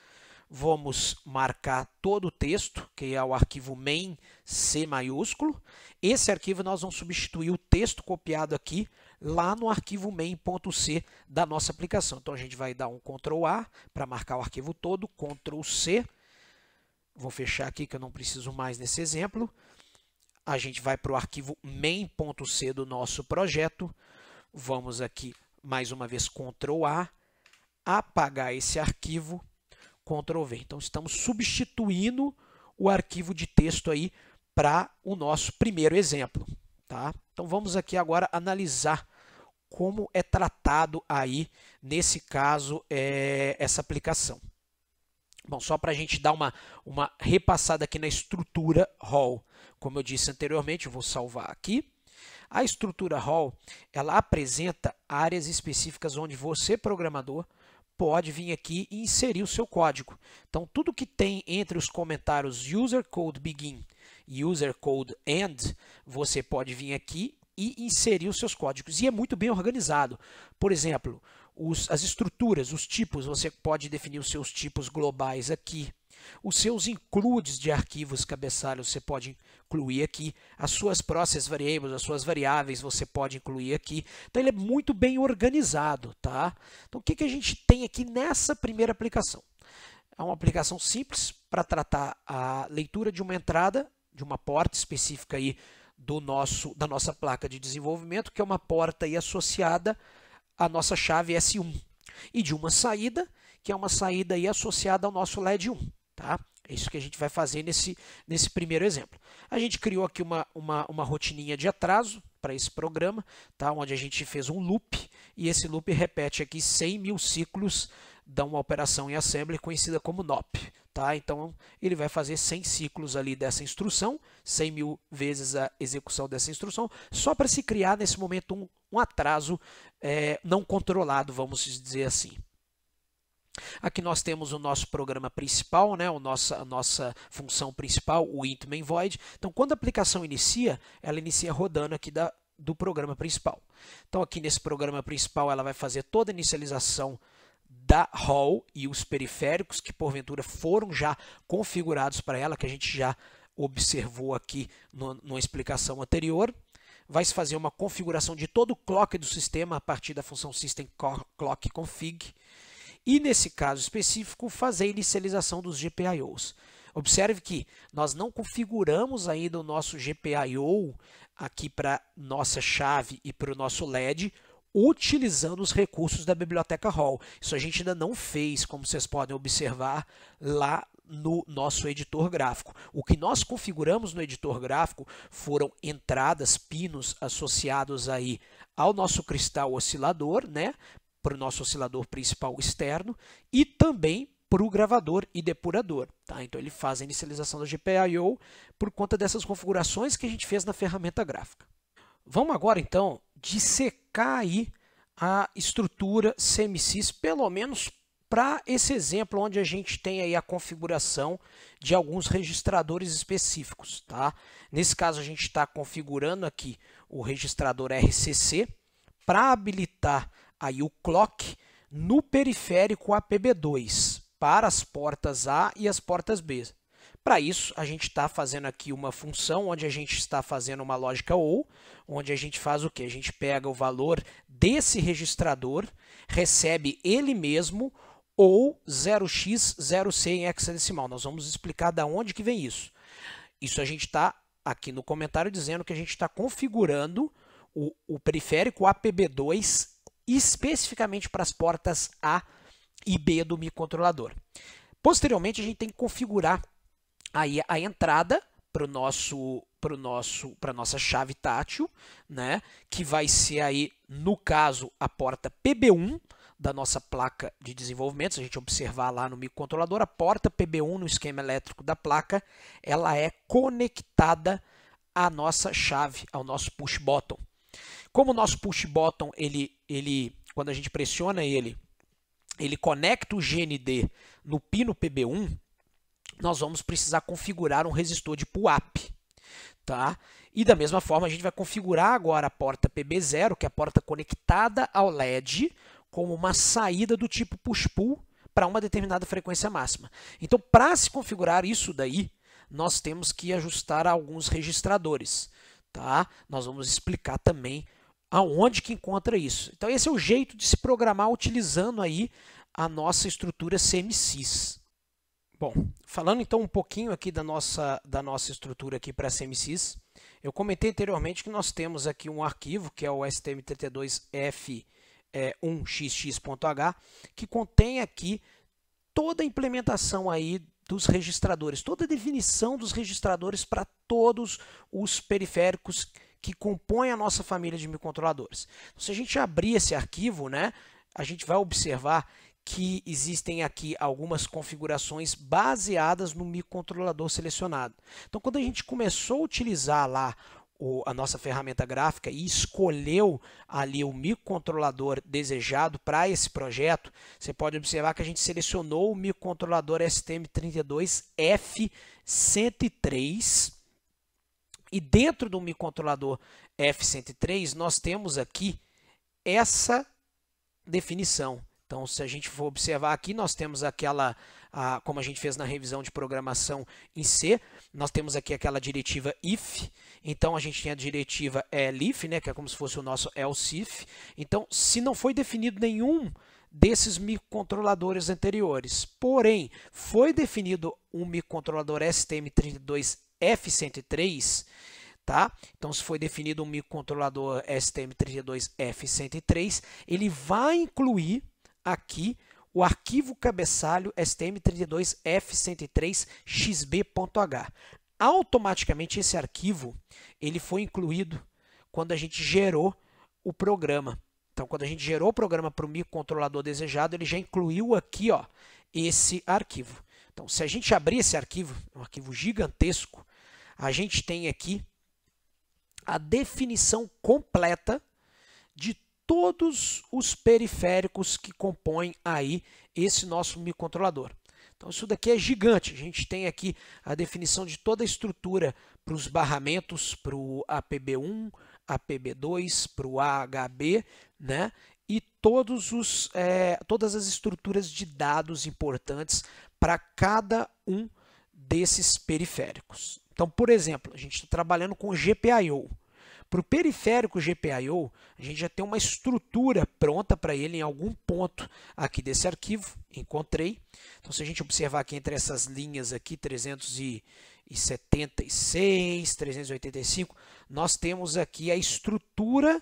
Speaker 1: vamos marcar todo o texto, que é o arquivo main C maiúsculo. Esse arquivo nós vamos substituir o texto copiado aqui lá no arquivo main.c da nossa aplicação. Então a gente vai dar um Ctrl A para marcar o arquivo todo, Ctrl C. Vou fechar aqui que eu não preciso mais nesse exemplo. A gente vai para o arquivo main.c do nosso projeto. Vamos aqui mais uma vez Ctrl A, apagar esse arquivo Ctrl V. Então, estamos substituindo o arquivo de texto aí para o nosso primeiro exemplo. Tá? Então, vamos aqui agora analisar como é tratado aí, nesse caso, é, essa aplicação. Bom, só para a gente dar uma, uma repassada aqui na estrutura RAW. Como eu disse anteriormente, eu vou salvar aqui. A estrutura RAW, ela apresenta áreas específicas onde você, programador, pode vir aqui e inserir o seu código. Então, tudo que tem entre os comentários user code begin e user code end, você pode vir aqui e inserir os seus códigos. E é muito bem organizado. Por exemplo, os, as estruturas, os tipos, você pode definir os seus tipos globais aqui. Os seus includes de arquivos cabeçalhos você pode incluir aqui. As suas process variables, as suas variáveis você pode incluir aqui. Então, ele é muito bem organizado. Tá? Então, o que, que a gente tem aqui nessa primeira aplicação? É uma aplicação simples para tratar a leitura de uma entrada, de uma porta específica aí do nosso, da nossa placa de desenvolvimento, que é uma porta aí associada à nossa chave S1, e de uma saída, que é uma saída aí associada ao nosso LED 1. Tá? É isso que a gente vai fazer nesse, nesse primeiro exemplo. A gente criou aqui uma, uma, uma rotininha de atraso para esse programa, tá? onde a gente fez um loop, e esse loop repete aqui 100 mil ciclos de uma operação em assembly conhecida como NOP. Tá? Então, ele vai fazer 100 ciclos ali dessa instrução, 100 mil vezes a execução dessa instrução, só para se criar nesse momento um, um atraso é, não controlado, vamos dizer assim. Aqui nós temos o nosso programa principal, né, o nossa, a nossa função principal, o int main void. Então, quando a aplicação inicia, ela inicia rodando aqui da, do programa principal. Então, aqui nesse programa principal, ela vai fazer toda a inicialização da hall e os periféricos que, porventura, foram já configurados para ela, que a gente já observou aqui no, numa explicação anterior vai se fazer uma configuração de todo o clock do sistema a partir da função system clock config e, nesse caso específico, fazer a inicialização dos GPIOs. Observe que nós não configuramos ainda o nosso GPIO aqui para nossa chave e para o nosso LED, utilizando os recursos da biblioteca Hall. Isso a gente ainda não fez, como vocês podem observar lá no nosso editor gráfico. O que nós configuramos no editor gráfico foram entradas, pinos associados aí ao nosso cristal oscilador, né, para o nosso oscilador principal externo e também para o gravador e depurador. Tá? Então, ele faz a inicialização da GPIO por conta dessas configurações que a gente fez na ferramenta gráfica. Vamos agora, então, dissecar aí a estrutura CMCs, pelo menos para esse exemplo onde a gente tem aí a configuração de alguns registradores específicos. Tá? Nesse caso, a gente está configurando aqui o registrador RCC para habilitar aí o clock no periférico APB2 para as portas A e as portas B. Para isso, a gente está fazendo aqui uma função onde a gente está fazendo uma lógica ou, onde a gente faz o que? A gente pega o valor desse registrador, recebe ele mesmo ou 0x0c em hexadecimal. Nós vamos explicar da onde que vem isso. Isso a gente está aqui no comentário dizendo que a gente está configurando o, o periférico APB2 especificamente para as portas A e B do microcontrolador. Posteriormente, a gente tem que configurar aí a entrada para o nosso para nosso para nossa chave tátil, né, que vai ser aí no caso a porta PB1 da nossa placa de desenvolvimento, se a gente observar lá no microcontrolador, a porta PB1 no esquema elétrico da placa, ela é conectada à nossa chave, ao nosso push button. Como o nosso push button, ele, ele, quando a gente pressiona ele, ele conecta o GND no pino PB1, nós vamos precisar configurar um resistor de pull-up. Tá? E da mesma forma, a gente vai configurar agora a porta PB0, que é a porta conectada ao LED, como uma saída do tipo push-pull para uma determinada frequência máxima. Então, para se configurar isso daí, nós temos que ajustar alguns registradores. Tá? Nós vamos explicar também aonde que encontra isso. Então, esse é o jeito de se programar utilizando aí a nossa estrutura CMCIS. Bom, falando então um pouquinho aqui da nossa, da nossa estrutura aqui para CMCIS, eu comentei anteriormente que nós temos aqui um arquivo, que é o stm32f1xx.h, que contém aqui toda a implementação aí dos registradores, toda a definição dos registradores para todos os periféricos que compõe a nossa família de microcontroladores. Então, se a gente abrir esse arquivo, né, a gente vai observar que existem aqui algumas configurações baseadas no microcontrolador selecionado. Então, quando a gente começou a utilizar lá a nossa ferramenta gráfica e escolheu ali o microcontrolador desejado para esse projeto, você pode observar que a gente selecionou o microcontrolador STM32F103 e dentro do microcontrolador F103, nós temos aqui essa definição. Então, se a gente for observar aqui, nós temos aquela, a, como a gente fez na revisão de programação em C, nós temos aqui aquela diretiva if, então a gente tem a diretiva elif, né, que é como se fosse o nosso else if. Então, se não foi definido nenhum desses microcontroladores anteriores, porém, foi definido um microcontrolador STM32 F103, tá? Então, se foi definido um microcontrolador STM32F103, ele vai incluir aqui o arquivo cabeçalho STM32F103xb.h. Automaticamente esse arquivo ele foi incluído quando a gente gerou o programa. Então, quando a gente gerou o programa para o microcontrolador desejado, ele já incluiu aqui ó, esse arquivo. Então, se a gente abrir esse arquivo, um arquivo gigantesco, a gente tem aqui a definição completa de todos os periféricos que compõem aí esse nosso microcontrolador. Então isso daqui é gigante. A gente tem aqui a definição de toda a estrutura para os barramentos, para o APB1, APB2, para o AHB, né? E todos os, é, todas as estruturas de dados importantes para cada um desses periféricos. Então, por exemplo, a gente está trabalhando com GPIO. Para o periférico GPIO, a gente já tem uma estrutura pronta para ele em algum ponto aqui desse arquivo, encontrei. Então, se a gente observar aqui entre essas linhas aqui, 376, 385, nós temos aqui a estrutura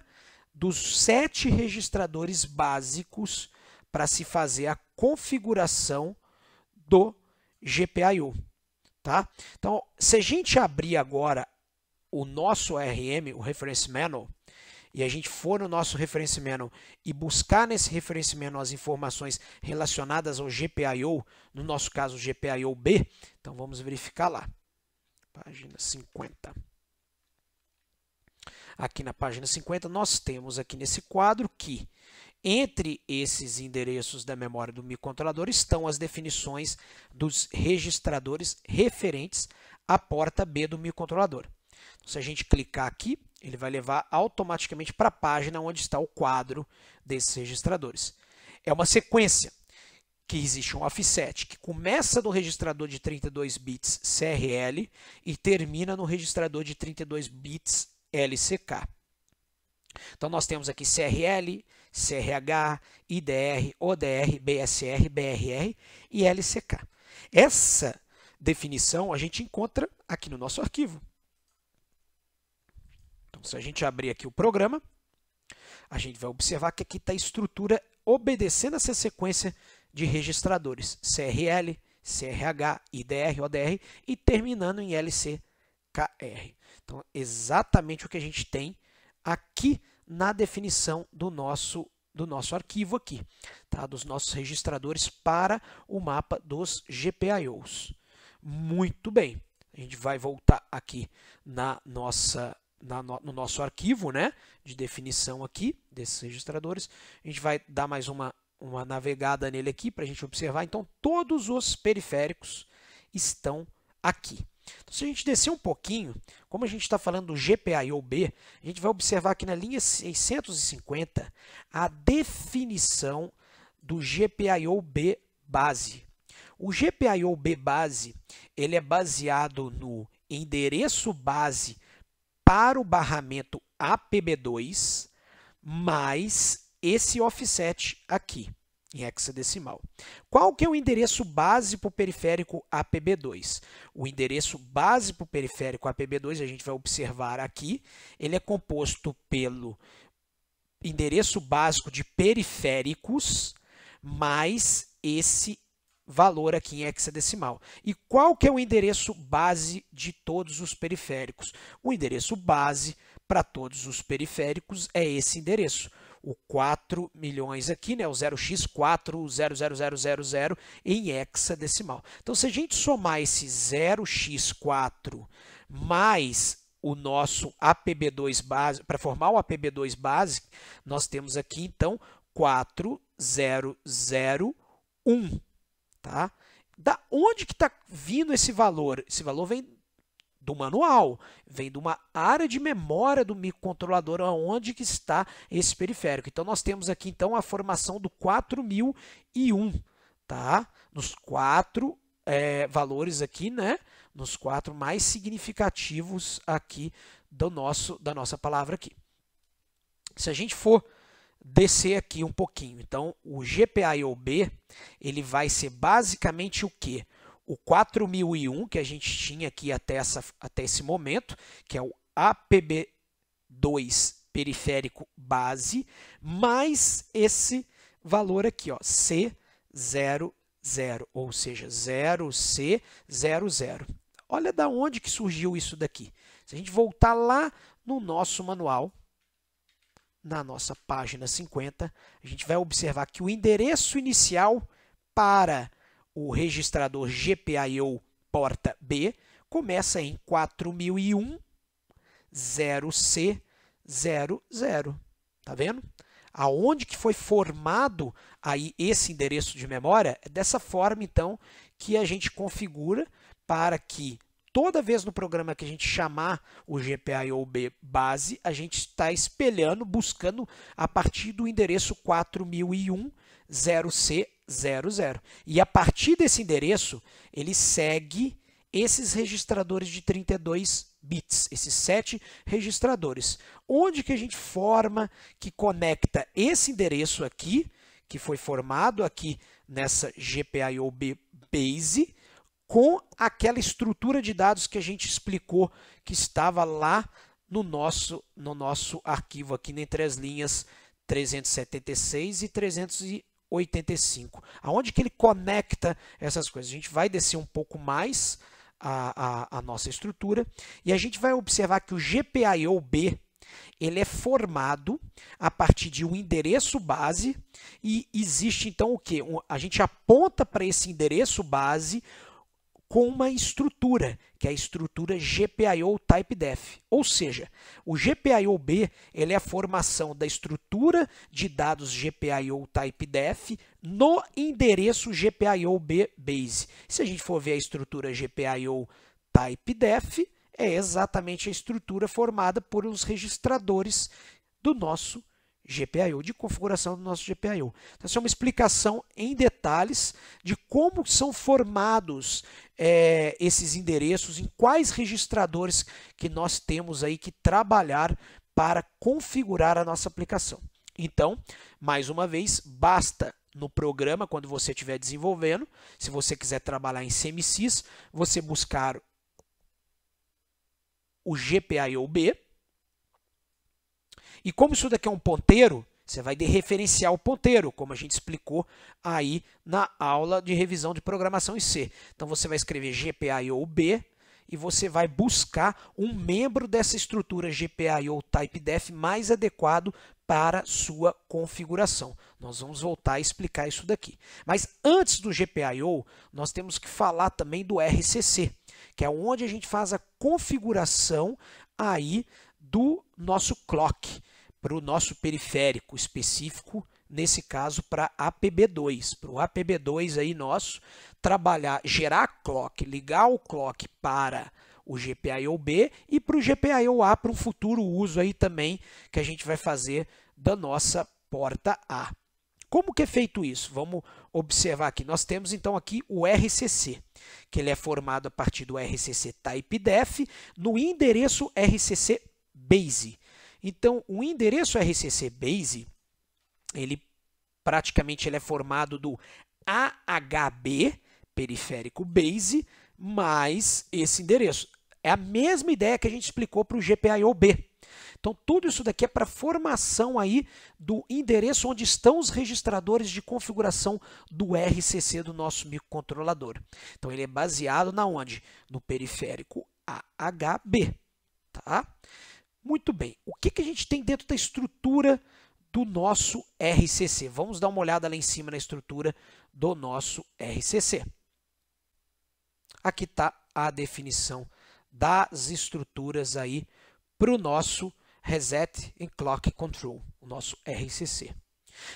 Speaker 1: dos sete registradores básicos para se fazer a configuração do GPIO. Tá? Então, se a gente abrir agora o nosso ORM, o Reference Manual, e a gente for no nosso Reference Manual e buscar nesse Reference Manual as informações relacionadas ao GPIO, no nosso caso GPIO B, então vamos verificar lá. Página 50. Aqui na página 50 nós temos aqui nesse quadro que entre esses endereços da memória do microcontrolador estão as definições dos registradores referentes à porta B do microcontrolador. Então, se a gente clicar aqui, ele vai levar automaticamente para a página onde está o quadro desses registradores. É uma sequência que existe um offset que começa no registrador de 32 bits CRL e termina no registrador de 32 bits LCK. Então nós temos aqui CRL, CRH, IDR, ODR, BSR, BRR e LCK. Essa definição a gente encontra aqui no nosso arquivo. Então, se a gente abrir aqui o programa, a gente vai observar que aqui está a estrutura obedecendo essa sequência de registradores, CRL, CRH, IDR, ODR e terminando em LCKR. Então, exatamente o que a gente tem aqui na definição do nosso, do nosso arquivo aqui, tá? dos nossos registradores para o mapa dos GPIOs. Muito bem, a gente vai voltar aqui na nossa, na no, no nosso arquivo né? de definição aqui desses registradores. A gente vai dar mais uma, uma navegada nele aqui para a gente observar. Então, todos os periféricos estão aqui. Então, se a gente descer um pouquinho, como a gente está falando do GPIOB, a gente vai observar aqui na linha 650 a definição do GPIOB base. O GPIOB base ele é baseado no endereço base para o barramento APB2 mais esse offset aqui em hexadecimal. Qual que é o endereço base para o periférico APB2? O endereço base para o periférico APB2, a gente vai observar aqui, ele é composto pelo endereço básico de periféricos mais esse valor aqui em hexadecimal. E qual que é o endereço base de todos os periféricos? O endereço base para todos os periféricos é esse endereço, o 4 milhões aqui, né, o 0x4000000 em hexadecimal. Então, se a gente somar esse 0x4 mais o nosso APB2 base, para formar o APB2 base, nós temos aqui, então, 4001, tá? Da onde que está vindo esse valor? Esse valor vem do manual, vem de uma área de memória do microcontrolador onde que está esse periférico. Então, nós temos aqui então a formação do 4001, tá? Nos quatro é, valores aqui, né? Nos quatro mais significativos aqui do nosso, da nossa palavra aqui. Se a gente for descer aqui um pouquinho, então o GPIOB ele vai ser basicamente o quê? o 4001 que a gente tinha aqui até, essa, até esse momento, que é o APB2 periférico base, mais esse valor aqui, ó, C00, ou seja, 0C00. Olha da onde que surgiu isso daqui. Se a gente voltar lá no nosso manual, na nossa página 50, a gente vai observar que o endereço inicial para o registrador GPIO porta B começa em 4001 0C00. Tá vendo? Aonde que foi formado aí esse endereço de memória? É dessa forma, então, que a gente configura para que toda vez no programa que a gente chamar o B base, a gente está espelhando, buscando a partir do endereço 4001 0C 00. E a partir desse endereço, ele segue esses registradores de 32 bits, esses sete registradores. Onde que a gente forma que conecta esse endereço aqui, que foi formado aqui nessa GPIO Base, com aquela estrutura de dados que a gente explicou que estava lá no nosso, no nosso arquivo aqui entre as linhas 376 e 300 e 85. Aonde que ele conecta essas coisas? A gente vai descer um pouco mais a, a, a nossa estrutura e a gente vai observar que o GPIOB b ele é formado a partir de um endereço base e existe então o que? A gente aponta para esse endereço base com uma estrutura, que é a estrutura GPIO Type Def. Ou seja, o GPIO B ele é a formação da estrutura de dados GPIO Type Def no endereço GPIO B Base. Se a gente for ver a estrutura GPIO Type Def, é exatamente a estrutura formada por os registradores do nosso GPIO, de configuração do nosso GPIO. Então, essa é uma explicação em detalhes de como são formados é, esses endereços, em quais registradores que nós temos aí que trabalhar para configurar a nossa aplicação. Então, mais uma vez, basta no programa, quando você estiver desenvolvendo, se você quiser trabalhar em CMCs, você buscar o GPIOB, e como isso daqui é um ponteiro, você vai referenciar o ponteiro, como a gente explicou aí na aula de revisão de programação em C. Então, você vai escrever GPIO B e você vai buscar um membro dessa estrutura GPIO TypeDef mais adequado para sua configuração. Nós vamos voltar a explicar isso daqui. Mas antes do GPIO, nós temos que falar também do RCC, que é onde a gente faz a configuração aí do nosso clock para o nosso periférico específico, nesse caso para APB2, para o APB2 aí nosso, trabalhar, gerar clock, ligar o clock para o GPIOB e para o GPIOA para um futuro uso aí também que a gente vai fazer da nossa porta A. Como que é feito isso? Vamos observar aqui. Nós temos então aqui o RCC, que ele é formado a partir do RCC type def no endereço RCC base. Então, o endereço RCC Base, ele praticamente ele é formado do AHB, periférico base, mais esse endereço. É a mesma ideia que a gente explicou para o GPIOB. Então, tudo isso daqui é para formação aí do endereço onde estão os registradores de configuração do RCC do nosso microcontrolador. Então, ele é baseado na onde? No periférico AHB. Tá? Muito bem, o que, que a gente tem dentro da estrutura do nosso RCC? Vamos dar uma olhada lá em cima na estrutura do nosso RCC. Aqui está a definição das estruturas aí para o nosso Reset and Clock Control, o nosso RCC.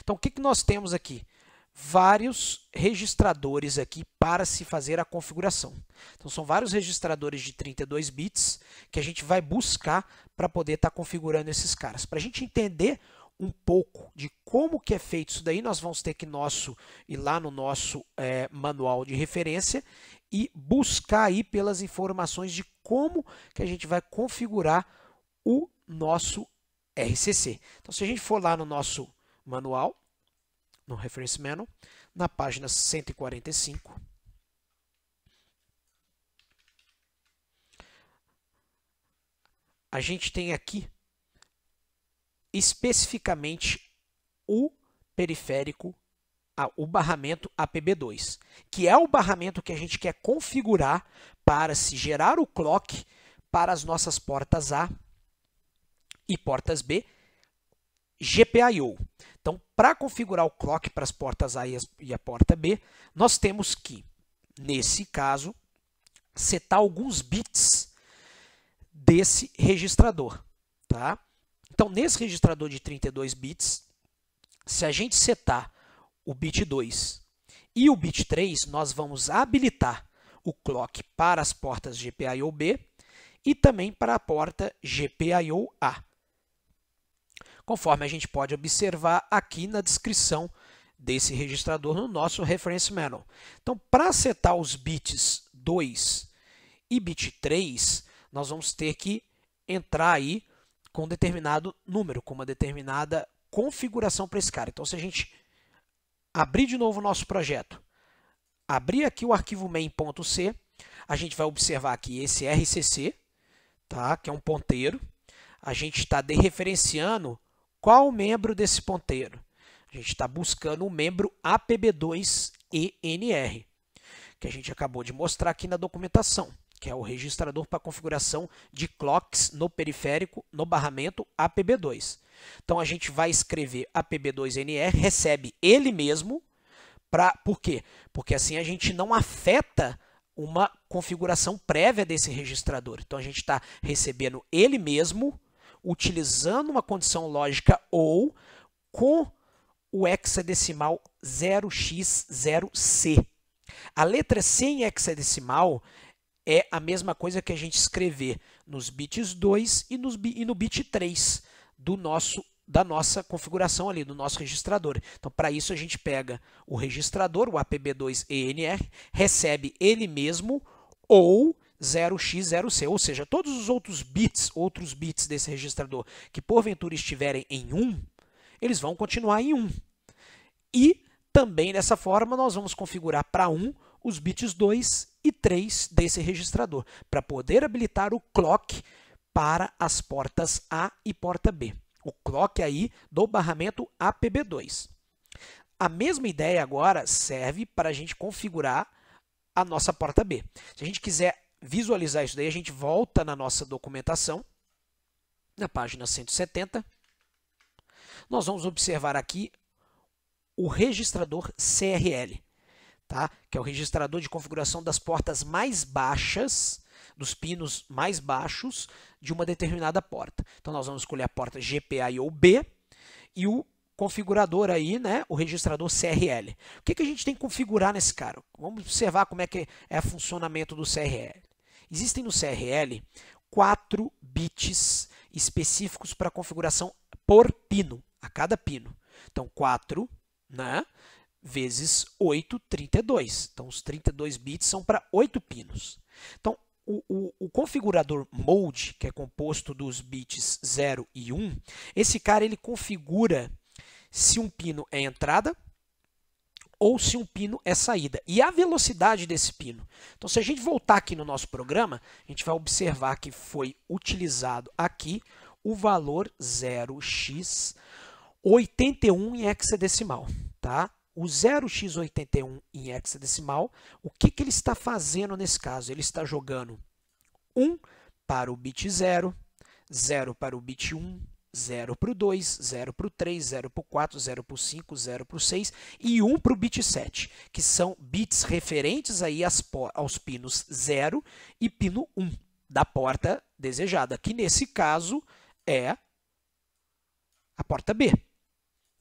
Speaker 1: Então, o que, que nós temos aqui? Vários registradores aqui para se fazer a configuração. Então, são vários registradores de 32 bits que a gente vai buscar para poder estar tá configurando esses caras. Para a gente entender um pouco de como que é feito isso daí, nós vamos ter que nosso ir lá no nosso é, manual de referência e buscar aí pelas informações de como que a gente vai configurar o nosso RCC. Então, se a gente for lá no nosso manual, no Reference Manual, na página 145, a gente tem aqui especificamente o periférico, o barramento APB2, que é o barramento que a gente quer configurar para se gerar o clock para as nossas portas A e portas B, GPIO. Então, para configurar o clock para as portas A e, e a porta B, nós temos que, nesse caso, setar alguns bits desse registrador. Tá? Então, nesse registrador de 32 bits, se a gente setar o bit 2 e o bit 3, nós vamos habilitar o clock para as portas GPIO-B e também para a porta GPIO-A. Conforme a gente pode observar aqui na descrição desse registrador no nosso reference manual. Então, para setar os bits 2 e bit 3, nós vamos ter que entrar aí com um determinado número, com uma determinada configuração para esse cara. Então, se a gente abrir de novo o nosso projeto, abrir aqui o arquivo main.c, a gente vai observar aqui esse RCC, tá? que é um ponteiro. A gente está dereferenciando qual membro desse ponteiro. A gente está buscando o membro APB2ENR, que a gente acabou de mostrar aqui na documentação que é o registrador para configuração de clocks no periférico, no barramento APB2. Então, a gente vai escrever APB2NE, recebe ele mesmo, pra, por quê? Porque assim a gente não afeta uma configuração prévia desse registrador. Então, a gente está recebendo ele mesmo, utilizando uma condição lógica ou com o hexadecimal 0x0c. A letra C em hexadecimal é a mesma coisa que a gente escrever nos bits 2 e, nos, e no bit 3 do nosso da nossa configuração ali, do nosso registrador. Então, para isso, a gente pega o registrador, o APB2ENR, recebe ele mesmo ou 0x0c, ou seja, todos os outros bits, outros bits desse registrador que porventura estiverem em 1, eles vão continuar em 1. E também dessa forma nós vamos configurar para 1 os bits 2 e 3 desse registrador, para poder habilitar o clock para as portas A e porta B. O clock aí do barramento APB2. A mesma ideia agora serve para a gente configurar a nossa porta B. Se a gente quiser visualizar isso daí, a gente volta na nossa documentação, na página 170. Nós vamos observar aqui o registrador CRL tá? que é o registrador de configuração das portas mais baixas, dos pinos mais baixos de uma determinada porta. Então, nós vamos escolher a porta GPA ou B e o configurador aí, né, o registrador CRL. O que, que a gente tem que configurar nesse cara? Vamos observar como é que é o funcionamento do CRL. Existem no CRL quatro bits específicos para configuração por pino, a cada pino. Então, quatro, né? vezes 8, 32. Então, os 32 bits são para 8 pinos. Então, o, o, o, configurador mode, que é composto dos bits 0 e 1, esse cara ele configura se um pino é entrada ou se um pino é saída e a velocidade desse pino. Então, se a gente voltar aqui no nosso programa, a gente vai observar que foi utilizado aqui o valor 0x81 em hexadecimal. Tá? o 0x81 em hexadecimal, o que, que ele está fazendo nesse caso? Ele está jogando 1 para o bit 0, 0 para o bit 1, 0 para o 2, 0 para o 3, 0 para o 4, 0 para o 5, 0 para o 6 e 1 para o bit 7, que são bits referentes aí aos pinos 0 e pino 1 da porta desejada, que nesse caso é a porta B.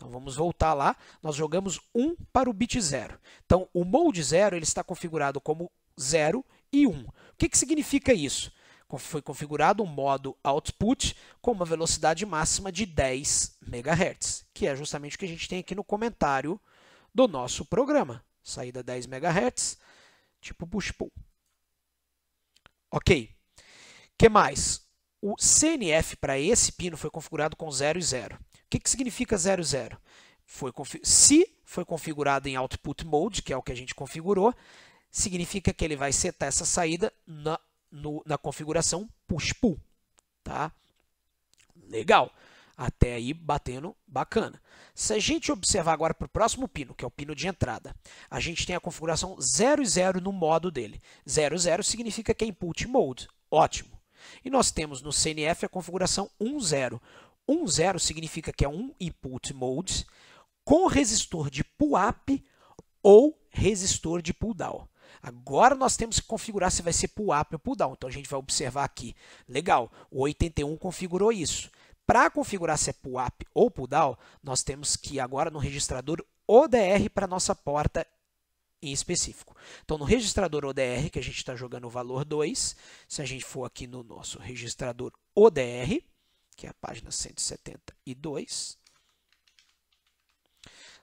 Speaker 1: Então vamos voltar lá, nós jogamos 1 para o bit 0. Então o mode 0 ele está configurado como 0 e 1. O que, que significa isso? Foi configurado um modo output com uma velocidade máxima de 10 MHz, que é justamente o que a gente tem aqui no comentário do nosso programa. Saída 10 MHz, tipo push-pull. Ok. que mais? O CNF para esse pino foi configurado com 0 e 0 que, que significa 00? Foi, se foi configurado em output mode, que é o que a gente configurou, significa que ele vai setar essa saída na, no, na configuração push-pull. Tá? Legal. Até aí batendo bacana. Se a gente observar agora para o próximo pino, que é o pino de entrada, a gente tem a configuração 00 no modo dele. 00 significa que é input mode. Ótimo. E nós temos no CNF a configuração 10. 1.0 significa que é um input mode com resistor de pull-up ou resistor de pull-down. Agora nós temos que configurar se vai ser pull-up ou pull-down. Então a gente vai observar aqui. Legal, o 81 configurou isso. Para configurar se é pull-up ou pull-down, nós temos que ir agora no registrador ODR para nossa porta em específico. Então, no registrador ODR, que a gente está jogando o valor 2, se a gente for aqui no nosso registrador ODR, que é a página 172,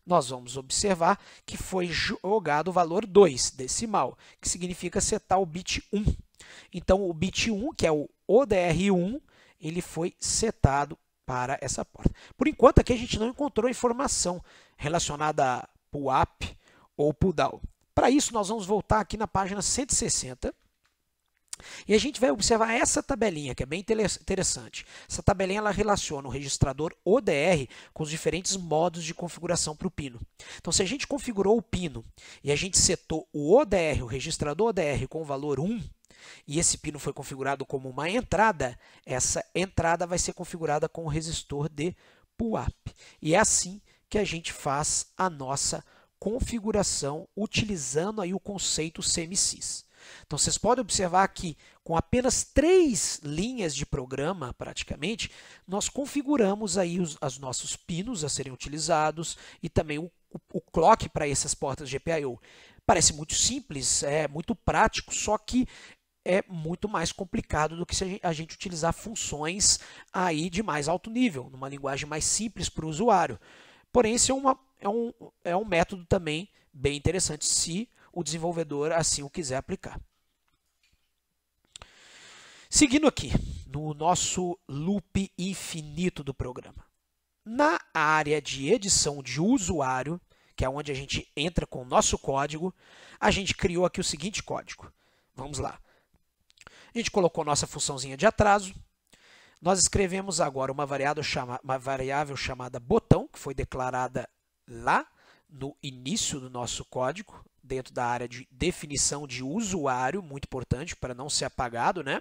Speaker 1: nós vamos observar que foi jogado o valor 2, decimal, que significa setar o bit 1. Então, o bit 1, que é o ODR1, ele foi setado para essa porta. Por enquanto, aqui a gente não encontrou informação relacionada para o up ou o down Para isso, nós vamos voltar aqui na página 160, e a gente vai observar essa tabelinha, que é bem interessante. Essa tabelinha ela relaciona o registrador ODR com os diferentes modos de configuração para o pino. Então, se a gente configurou o pino e a gente setou o ODR, o registrador ODR, com o valor 1, e esse pino foi configurado como uma entrada, essa entrada vai ser configurada com o resistor de pull-up. E é assim que a gente faz a nossa configuração utilizando aí o conceito CMCs. Então vocês podem observar que com apenas três linhas de programa, praticamente, nós configuramos aí os, os nossos pinos a serem utilizados e também o, o, o clock para essas portas GPIO. Parece muito simples, é muito prático, só que é muito mais complicado do que se a gente utilizar funções aí de mais alto nível, numa linguagem mais simples para o usuário. Porém, esse é, uma, é, um, é um método também bem interessante se o desenvolvedor assim o quiser aplicar. Seguindo aqui, no nosso loop infinito do programa. Na área de edição de usuário, que é onde a gente entra com o nosso código, a gente criou aqui o seguinte código. Vamos lá. A gente colocou nossa funçãozinha de atraso. Nós escrevemos agora uma variável, chama, uma variável chamada botão, que foi declarada lá no início do nosso código, dentro da área de definição de usuário, muito importante para não ser apagado, né?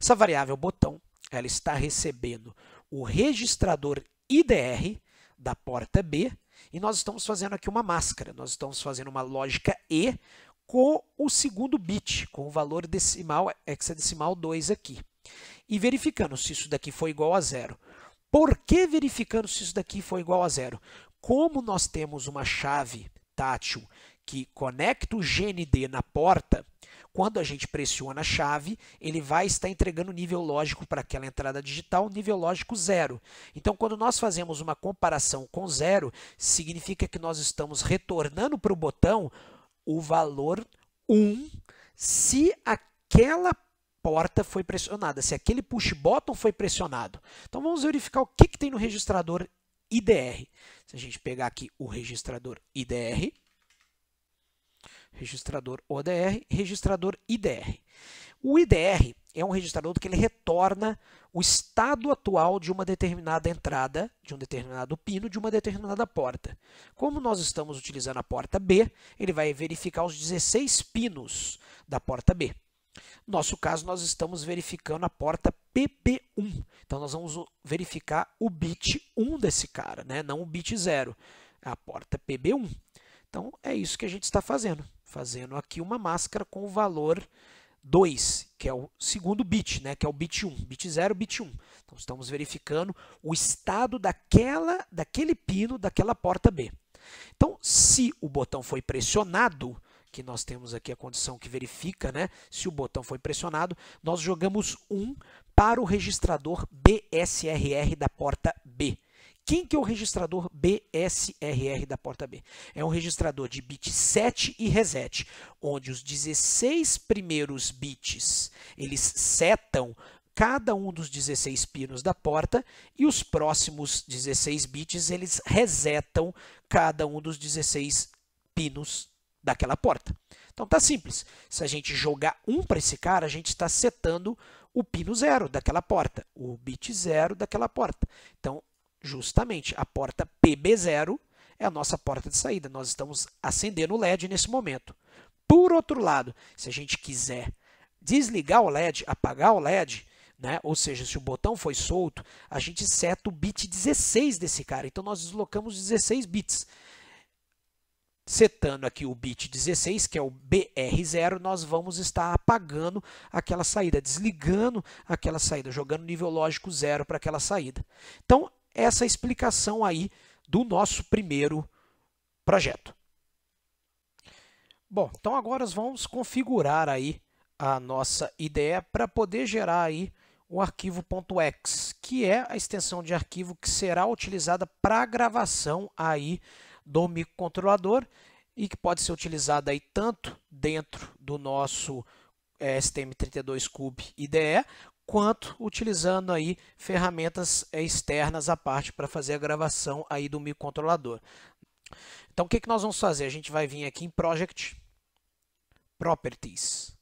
Speaker 1: Essa variável botão, ela está recebendo o registrador IDR da porta B e nós estamos fazendo aqui uma máscara, nós estamos fazendo uma lógica E com o segundo bit, com o valor decimal, hexadecimal 2 aqui. E verificando se isso daqui foi igual a zero. Por que verificando se isso daqui foi igual a zero? Como nós temos uma chave tátil que conecta o GND na porta, quando a gente pressiona a chave, ele vai estar entregando nível lógico para aquela entrada digital, nível lógico zero. Então, quando nós fazemos uma comparação com zero, significa que nós estamos retornando para o botão o valor 1 um, se aquela porta foi pressionada, se aquele push button foi pressionado. Então, vamos verificar o que, que tem no registrador IDR. Se a gente pegar aqui o registrador IDR, registrador ODR registrador IDR. O IDR é um registrador que ele retorna o estado atual de uma determinada entrada, de um determinado pino, de uma determinada porta. Como nós estamos utilizando a porta B, ele vai verificar os 16 pinos da porta B. No nosso caso, nós estamos verificando a porta PP1. Então, nós vamos verificar o bit 1 desse cara, né? não o bit 0, a porta PB1. Então, é isso que a gente está fazendo fazendo aqui uma máscara com o valor 2, que é o segundo bit, né, que é o bit 1, bit 0, bit 1. Então, estamos verificando o estado daquela, daquele pino, daquela porta B. Então, se o botão foi pressionado, que nós temos aqui a condição que verifica né, se o botão foi pressionado, nós jogamos 1 para o registrador BSRR da porta B. Quem que é o registrador BSRR da porta B? É um registrador de bit 7 e reset, onde os 16 primeiros bits, eles setam cada um dos 16 pinos da porta e os próximos 16 bits, eles resetam cada um dos 16 pinos daquela porta. Então tá simples. Se a gente jogar um para esse cara, a gente está setando o pino zero daquela porta, o bit zero daquela porta. Então Justamente, a porta PB0 é a nossa porta de saída. Nós estamos acendendo o LED nesse momento. Por outro lado, se a gente quiser desligar o LED, apagar o LED, né? ou seja, se o botão foi solto, a gente seta o bit 16 desse cara. Então, nós deslocamos 16 bits. Setando aqui o bit 16, que é o BR0, nós vamos estar apagando aquela saída, desligando aquela saída, jogando nível lógico zero para aquela saída. Então, essa explicação aí do nosso primeiro projeto. Bom, então agora vamos configurar aí a nossa ideia para poder gerar aí o arquivo .x, que é a extensão de arquivo que será utilizada para a gravação aí do microcontrolador e que pode ser utilizada aí tanto dentro do nosso eh, STM32Cube IDE quanto utilizando aí ferramentas eh, externas à parte para fazer a gravação aí do microcontrolador. Então, o que, que nós vamos fazer? A gente vai vir aqui em Project, Properties.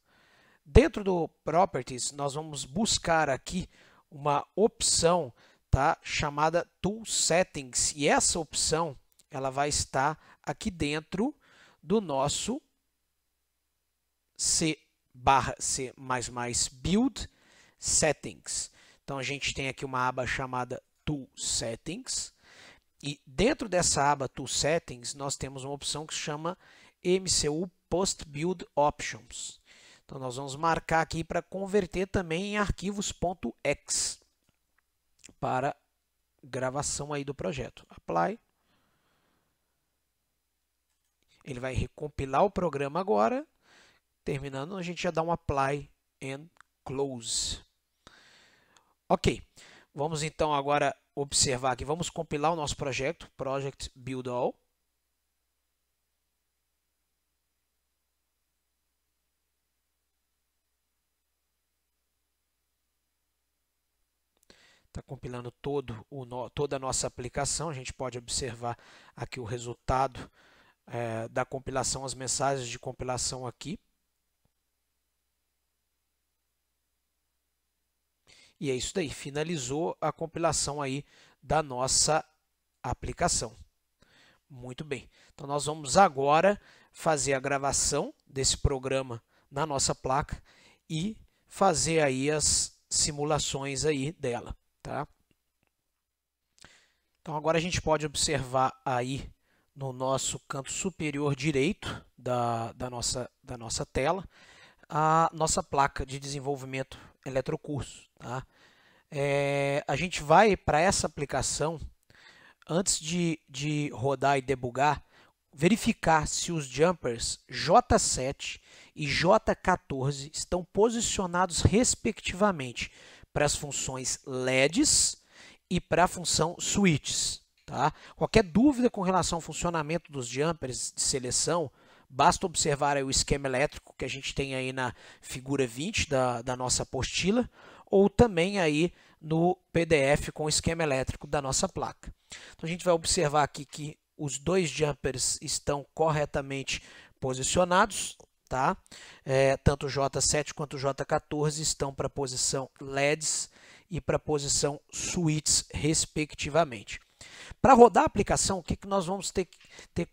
Speaker 1: Dentro do Properties, nós vamos buscar aqui uma opção tá, chamada Tool Settings. E essa opção ela vai estar aqui dentro do nosso C barra C++ build Settings. Então a gente tem aqui uma aba chamada Tool Settings. E dentro dessa aba Tool Settings, nós temos uma opção que se chama MCU Post Build Options. Então nós vamos marcar aqui para converter também em arquivos.exe para gravação aí do projeto. Apply. Ele vai recompilar o programa agora. Terminando, a gente já dá um apply and close. Ok, vamos então agora observar aqui, vamos compilar o nosso projeto, Project Build All. Está compilando todo o no, toda a nossa aplicação, a gente pode observar aqui o resultado é, da compilação, as mensagens de compilação aqui. E é isso daí, finalizou a compilação aí da nossa aplicação. Muito bem. Então nós vamos agora fazer a gravação desse programa na nossa placa e fazer aí as simulações aí dela, tá? Então agora a gente pode observar aí no nosso canto superior direito da, da, nossa, da nossa tela a nossa placa de desenvolvimento eletrocurso. Tá? É, a gente vai para essa aplicação, antes de, de rodar e debugar, verificar se os jumpers J7 e J14 estão posicionados respectivamente para as funções LEDs e para a função switches. Tá? Qualquer dúvida com relação ao funcionamento dos jumpers de seleção, Basta observar o esquema elétrico que a gente tem aí na figura 20 da, da nossa apostila, ou também aí no PDF com o esquema elétrico da nossa placa. Então, a gente vai observar aqui que os dois jumpers estão corretamente posicionados, tá? É, tanto o J7 quanto o J14 estão para a posição LEDs e para a posição switches, respectivamente. Para rodar a aplicação, o que, que nós vamos ter, ter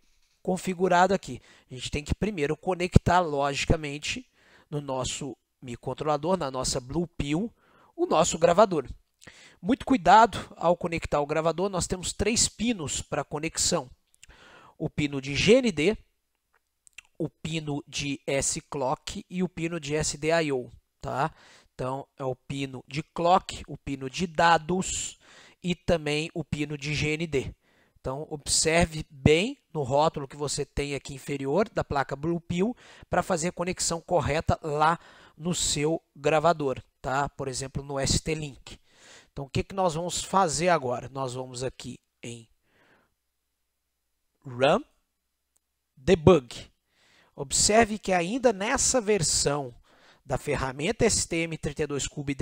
Speaker 1: configurado aqui. A gente tem que primeiro conectar logicamente no nosso microcontrolador, na nossa Blue Pill, o nosso gravador. Muito cuidado ao conectar o gravador, nós temos três pinos para conexão. O pino de GND, o pino de S-Clock e o pino de SDIO. Tá? Então, é o pino de clock, o pino de dados e também o pino de GND. Então, observe bem no rótulo que você tem aqui inferior da placa Blue Pill para fazer a conexão correta lá no seu gravador, tá? por exemplo, no ST-Link. Então, o que, que nós vamos fazer agora? Nós vamos aqui em Run Debug. Observe que ainda nessa versão da ferramenta STM32Cube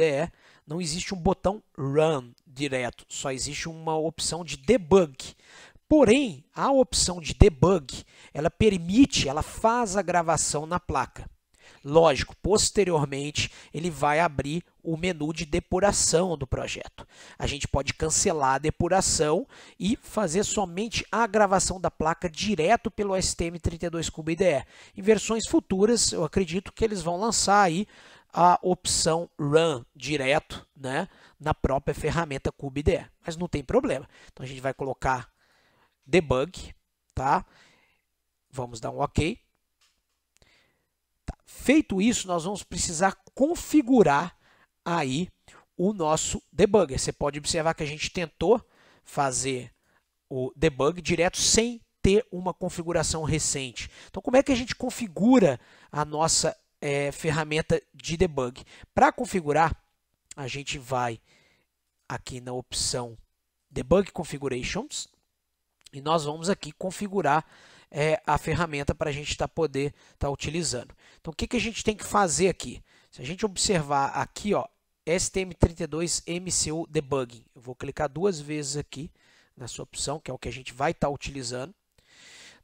Speaker 1: não existe um botão Run direto, só existe uma opção de Debug. Porém, a opção de Debug, ela permite, ela faz a gravação na placa. Lógico, posteriormente ele vai abrir o menu de depuração do projeto. A gente pode cancelar a depuração e fazer somente a gravação da placa direto pelo STM32 cube IDE. Em versões futuras, eu acredito que eles vão lançar aí a opção Run direto né, na própria ferramenta KubeDE, mas não tem problema. Então a gente vai colocar debug, tá? Vamos dar um OK. Tá. Feito isso, nós vamos precisar configurar aí o nosso debugger. Você pode observar que a gente tentou fazer o debug direto sem ter uma configuração recente. Então, como é que a gente configura a nossa é, ferramenta de debug. Para configurar, a gente vai aqui na opção Debug Configurations e nós vamos aqui configurar é, a ferramenta para a gente tá, poder estar tá utilizando. Então, o que, que a gente tem que fazer aqui? Se a gente observar aqui, ó, STM32MCU Debugging, eu vou clicar duas vezes aqui nessa opção, que é o que a gente vai estar tá utilizando.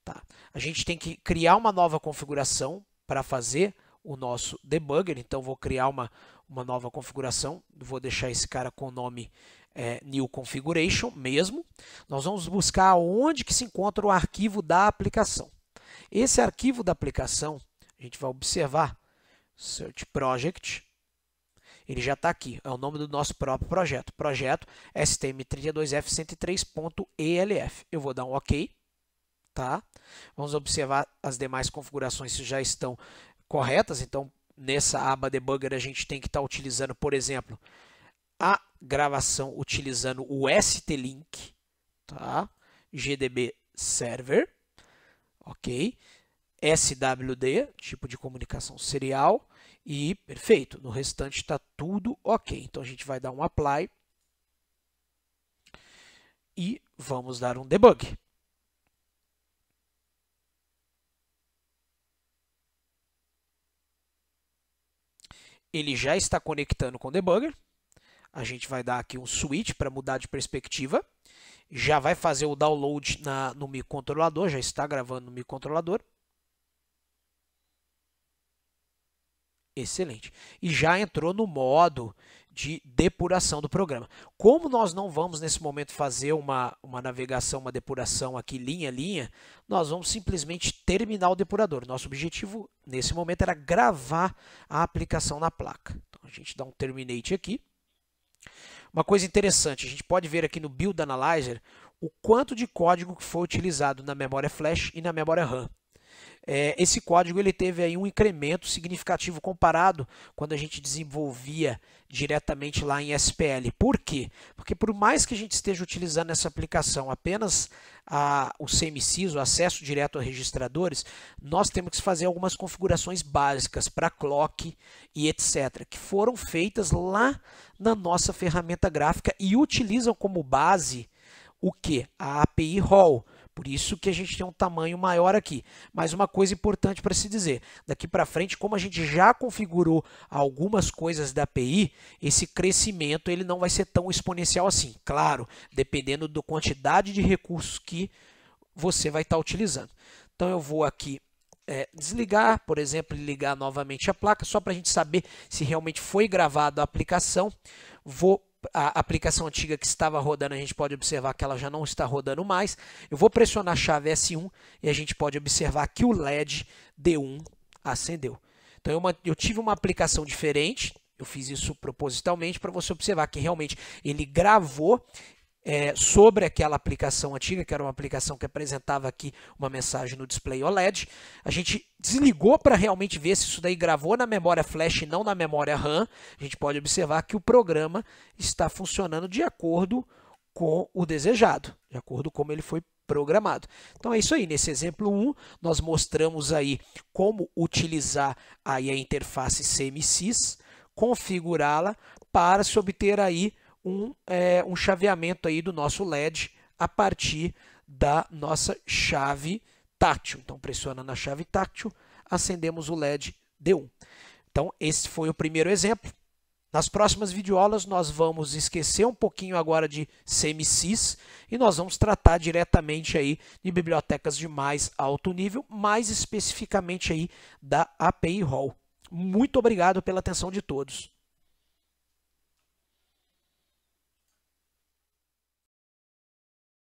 Speaker 1: Tá. A gente tem que criar uma nova configuração para fazer o nosso debugger, então vou criar uma, uma nova configuração, vou deixar esse cara com o nome é, new configuration mesmo. Nós vamos buscar onde que se encontra o arquivo da aplicação. Esse arquivo da aplicação, a gente vai observar, search project, ele já está aqui, é o nome do nosso próprio projeto, projeto stm32f103.elf. Eu vou dar um OK, tá? Vamos observar as demais configurações se já estão corretas. Então, nessa aba debugger, a gente tem que estar tá utilizando, por exemplo, a gravação utilizando o stlink, tá? GDB server, ok? SWD, tipo de comunicação serial, e perfeito, no restante está tudo ok. Então a gente vai dar um apply e vamos dar um debug. ele já está conectando com o debugger. A gente vai dar aqui um switch para mudar de perspectiva. Já vai fazer o download na, no microcontrolador, já está gravando no microcontrolador. Excelente. E já entrou no modo de depuração do programa. Como nós não vamos nesse momento fazer uma, uma navegação, uma depuração aqui linha a linha, nós vamos simplesmente terminar o depurador. Nosso objetivo nesse momento era gravar a aplicação na placa. Então a gente dá um terminate aqui. Uma coisa interessante, a gente pode ver aqui no Build Analyzer o quanto de código que foi utilizado na memória flash e na memória RAM. É, esse código ele teve aí um incremento significativo comparado quando a gente desenvolvia diretamente lá em SPL. Por quê? Porque por mais que a gente esteja utilizando essa aplicação apenas a, o CMCIS, o acesso direto a registradores, nós temos que fazer algumas configurações básicas para clock e etc, que foram feitas lá na nossa ferramenta gráfica e utilizam como base o que? A API Hall. Por isso que a gente tem um tamanho maior aqui. Mas uma coisa importante para se dizer, daqui para frente, como a gente já configurou algumas coisas da API, esse crescimento ele não vai ser tão exponencial assim. Claro, dependendo da quantidade de recursos que você vai estar tá utilizando. Então eu vou aqui é, desligar, por exemplo, ligar novamente a placa, só para a gente saber se realmente foi gravada a aplicação. Vou a aplicação antiga que estava rodando, a gente pode observar que ela já não está rodando mais. Eu vou pressionar a chave S1 e a gente pode observar que o LED D1 acendeu. Então, eu, eu tive uma aplicação diferente, eu fiz isso propositalmente para você observar que realmente ele gravou é, sobre aquela aplicação antiga, que era uma aplicação que apresentava aqui uma mensagem no display OLED. A gente desligou para realmente ver se isso daí gravou na memória flash e não na memória RAM. A gente pode observar que o programa está funcionando de acordo com o desejado, de acordo com como ele foi programado. Então é isso aí, nesse exemplo 1, nós mostramos aí como utilizar aí a interface CMCS configurá-la para se obter aí um, é, um chaveamento aí do nosso LED a partir da nossa chave tátil. Então, pressiona na chave tátil, acendemos o LED D1. Então, esse foi o primeiro exemplo. Nas próximas videoaulas, nós vamos esquecer um pouquinho agora de CMCs e nós vamos tratar diretamente aí de bibliotecas de mais alto nível, mais especificamente aí da API Hall. Muito obrigado pela atenção de todos.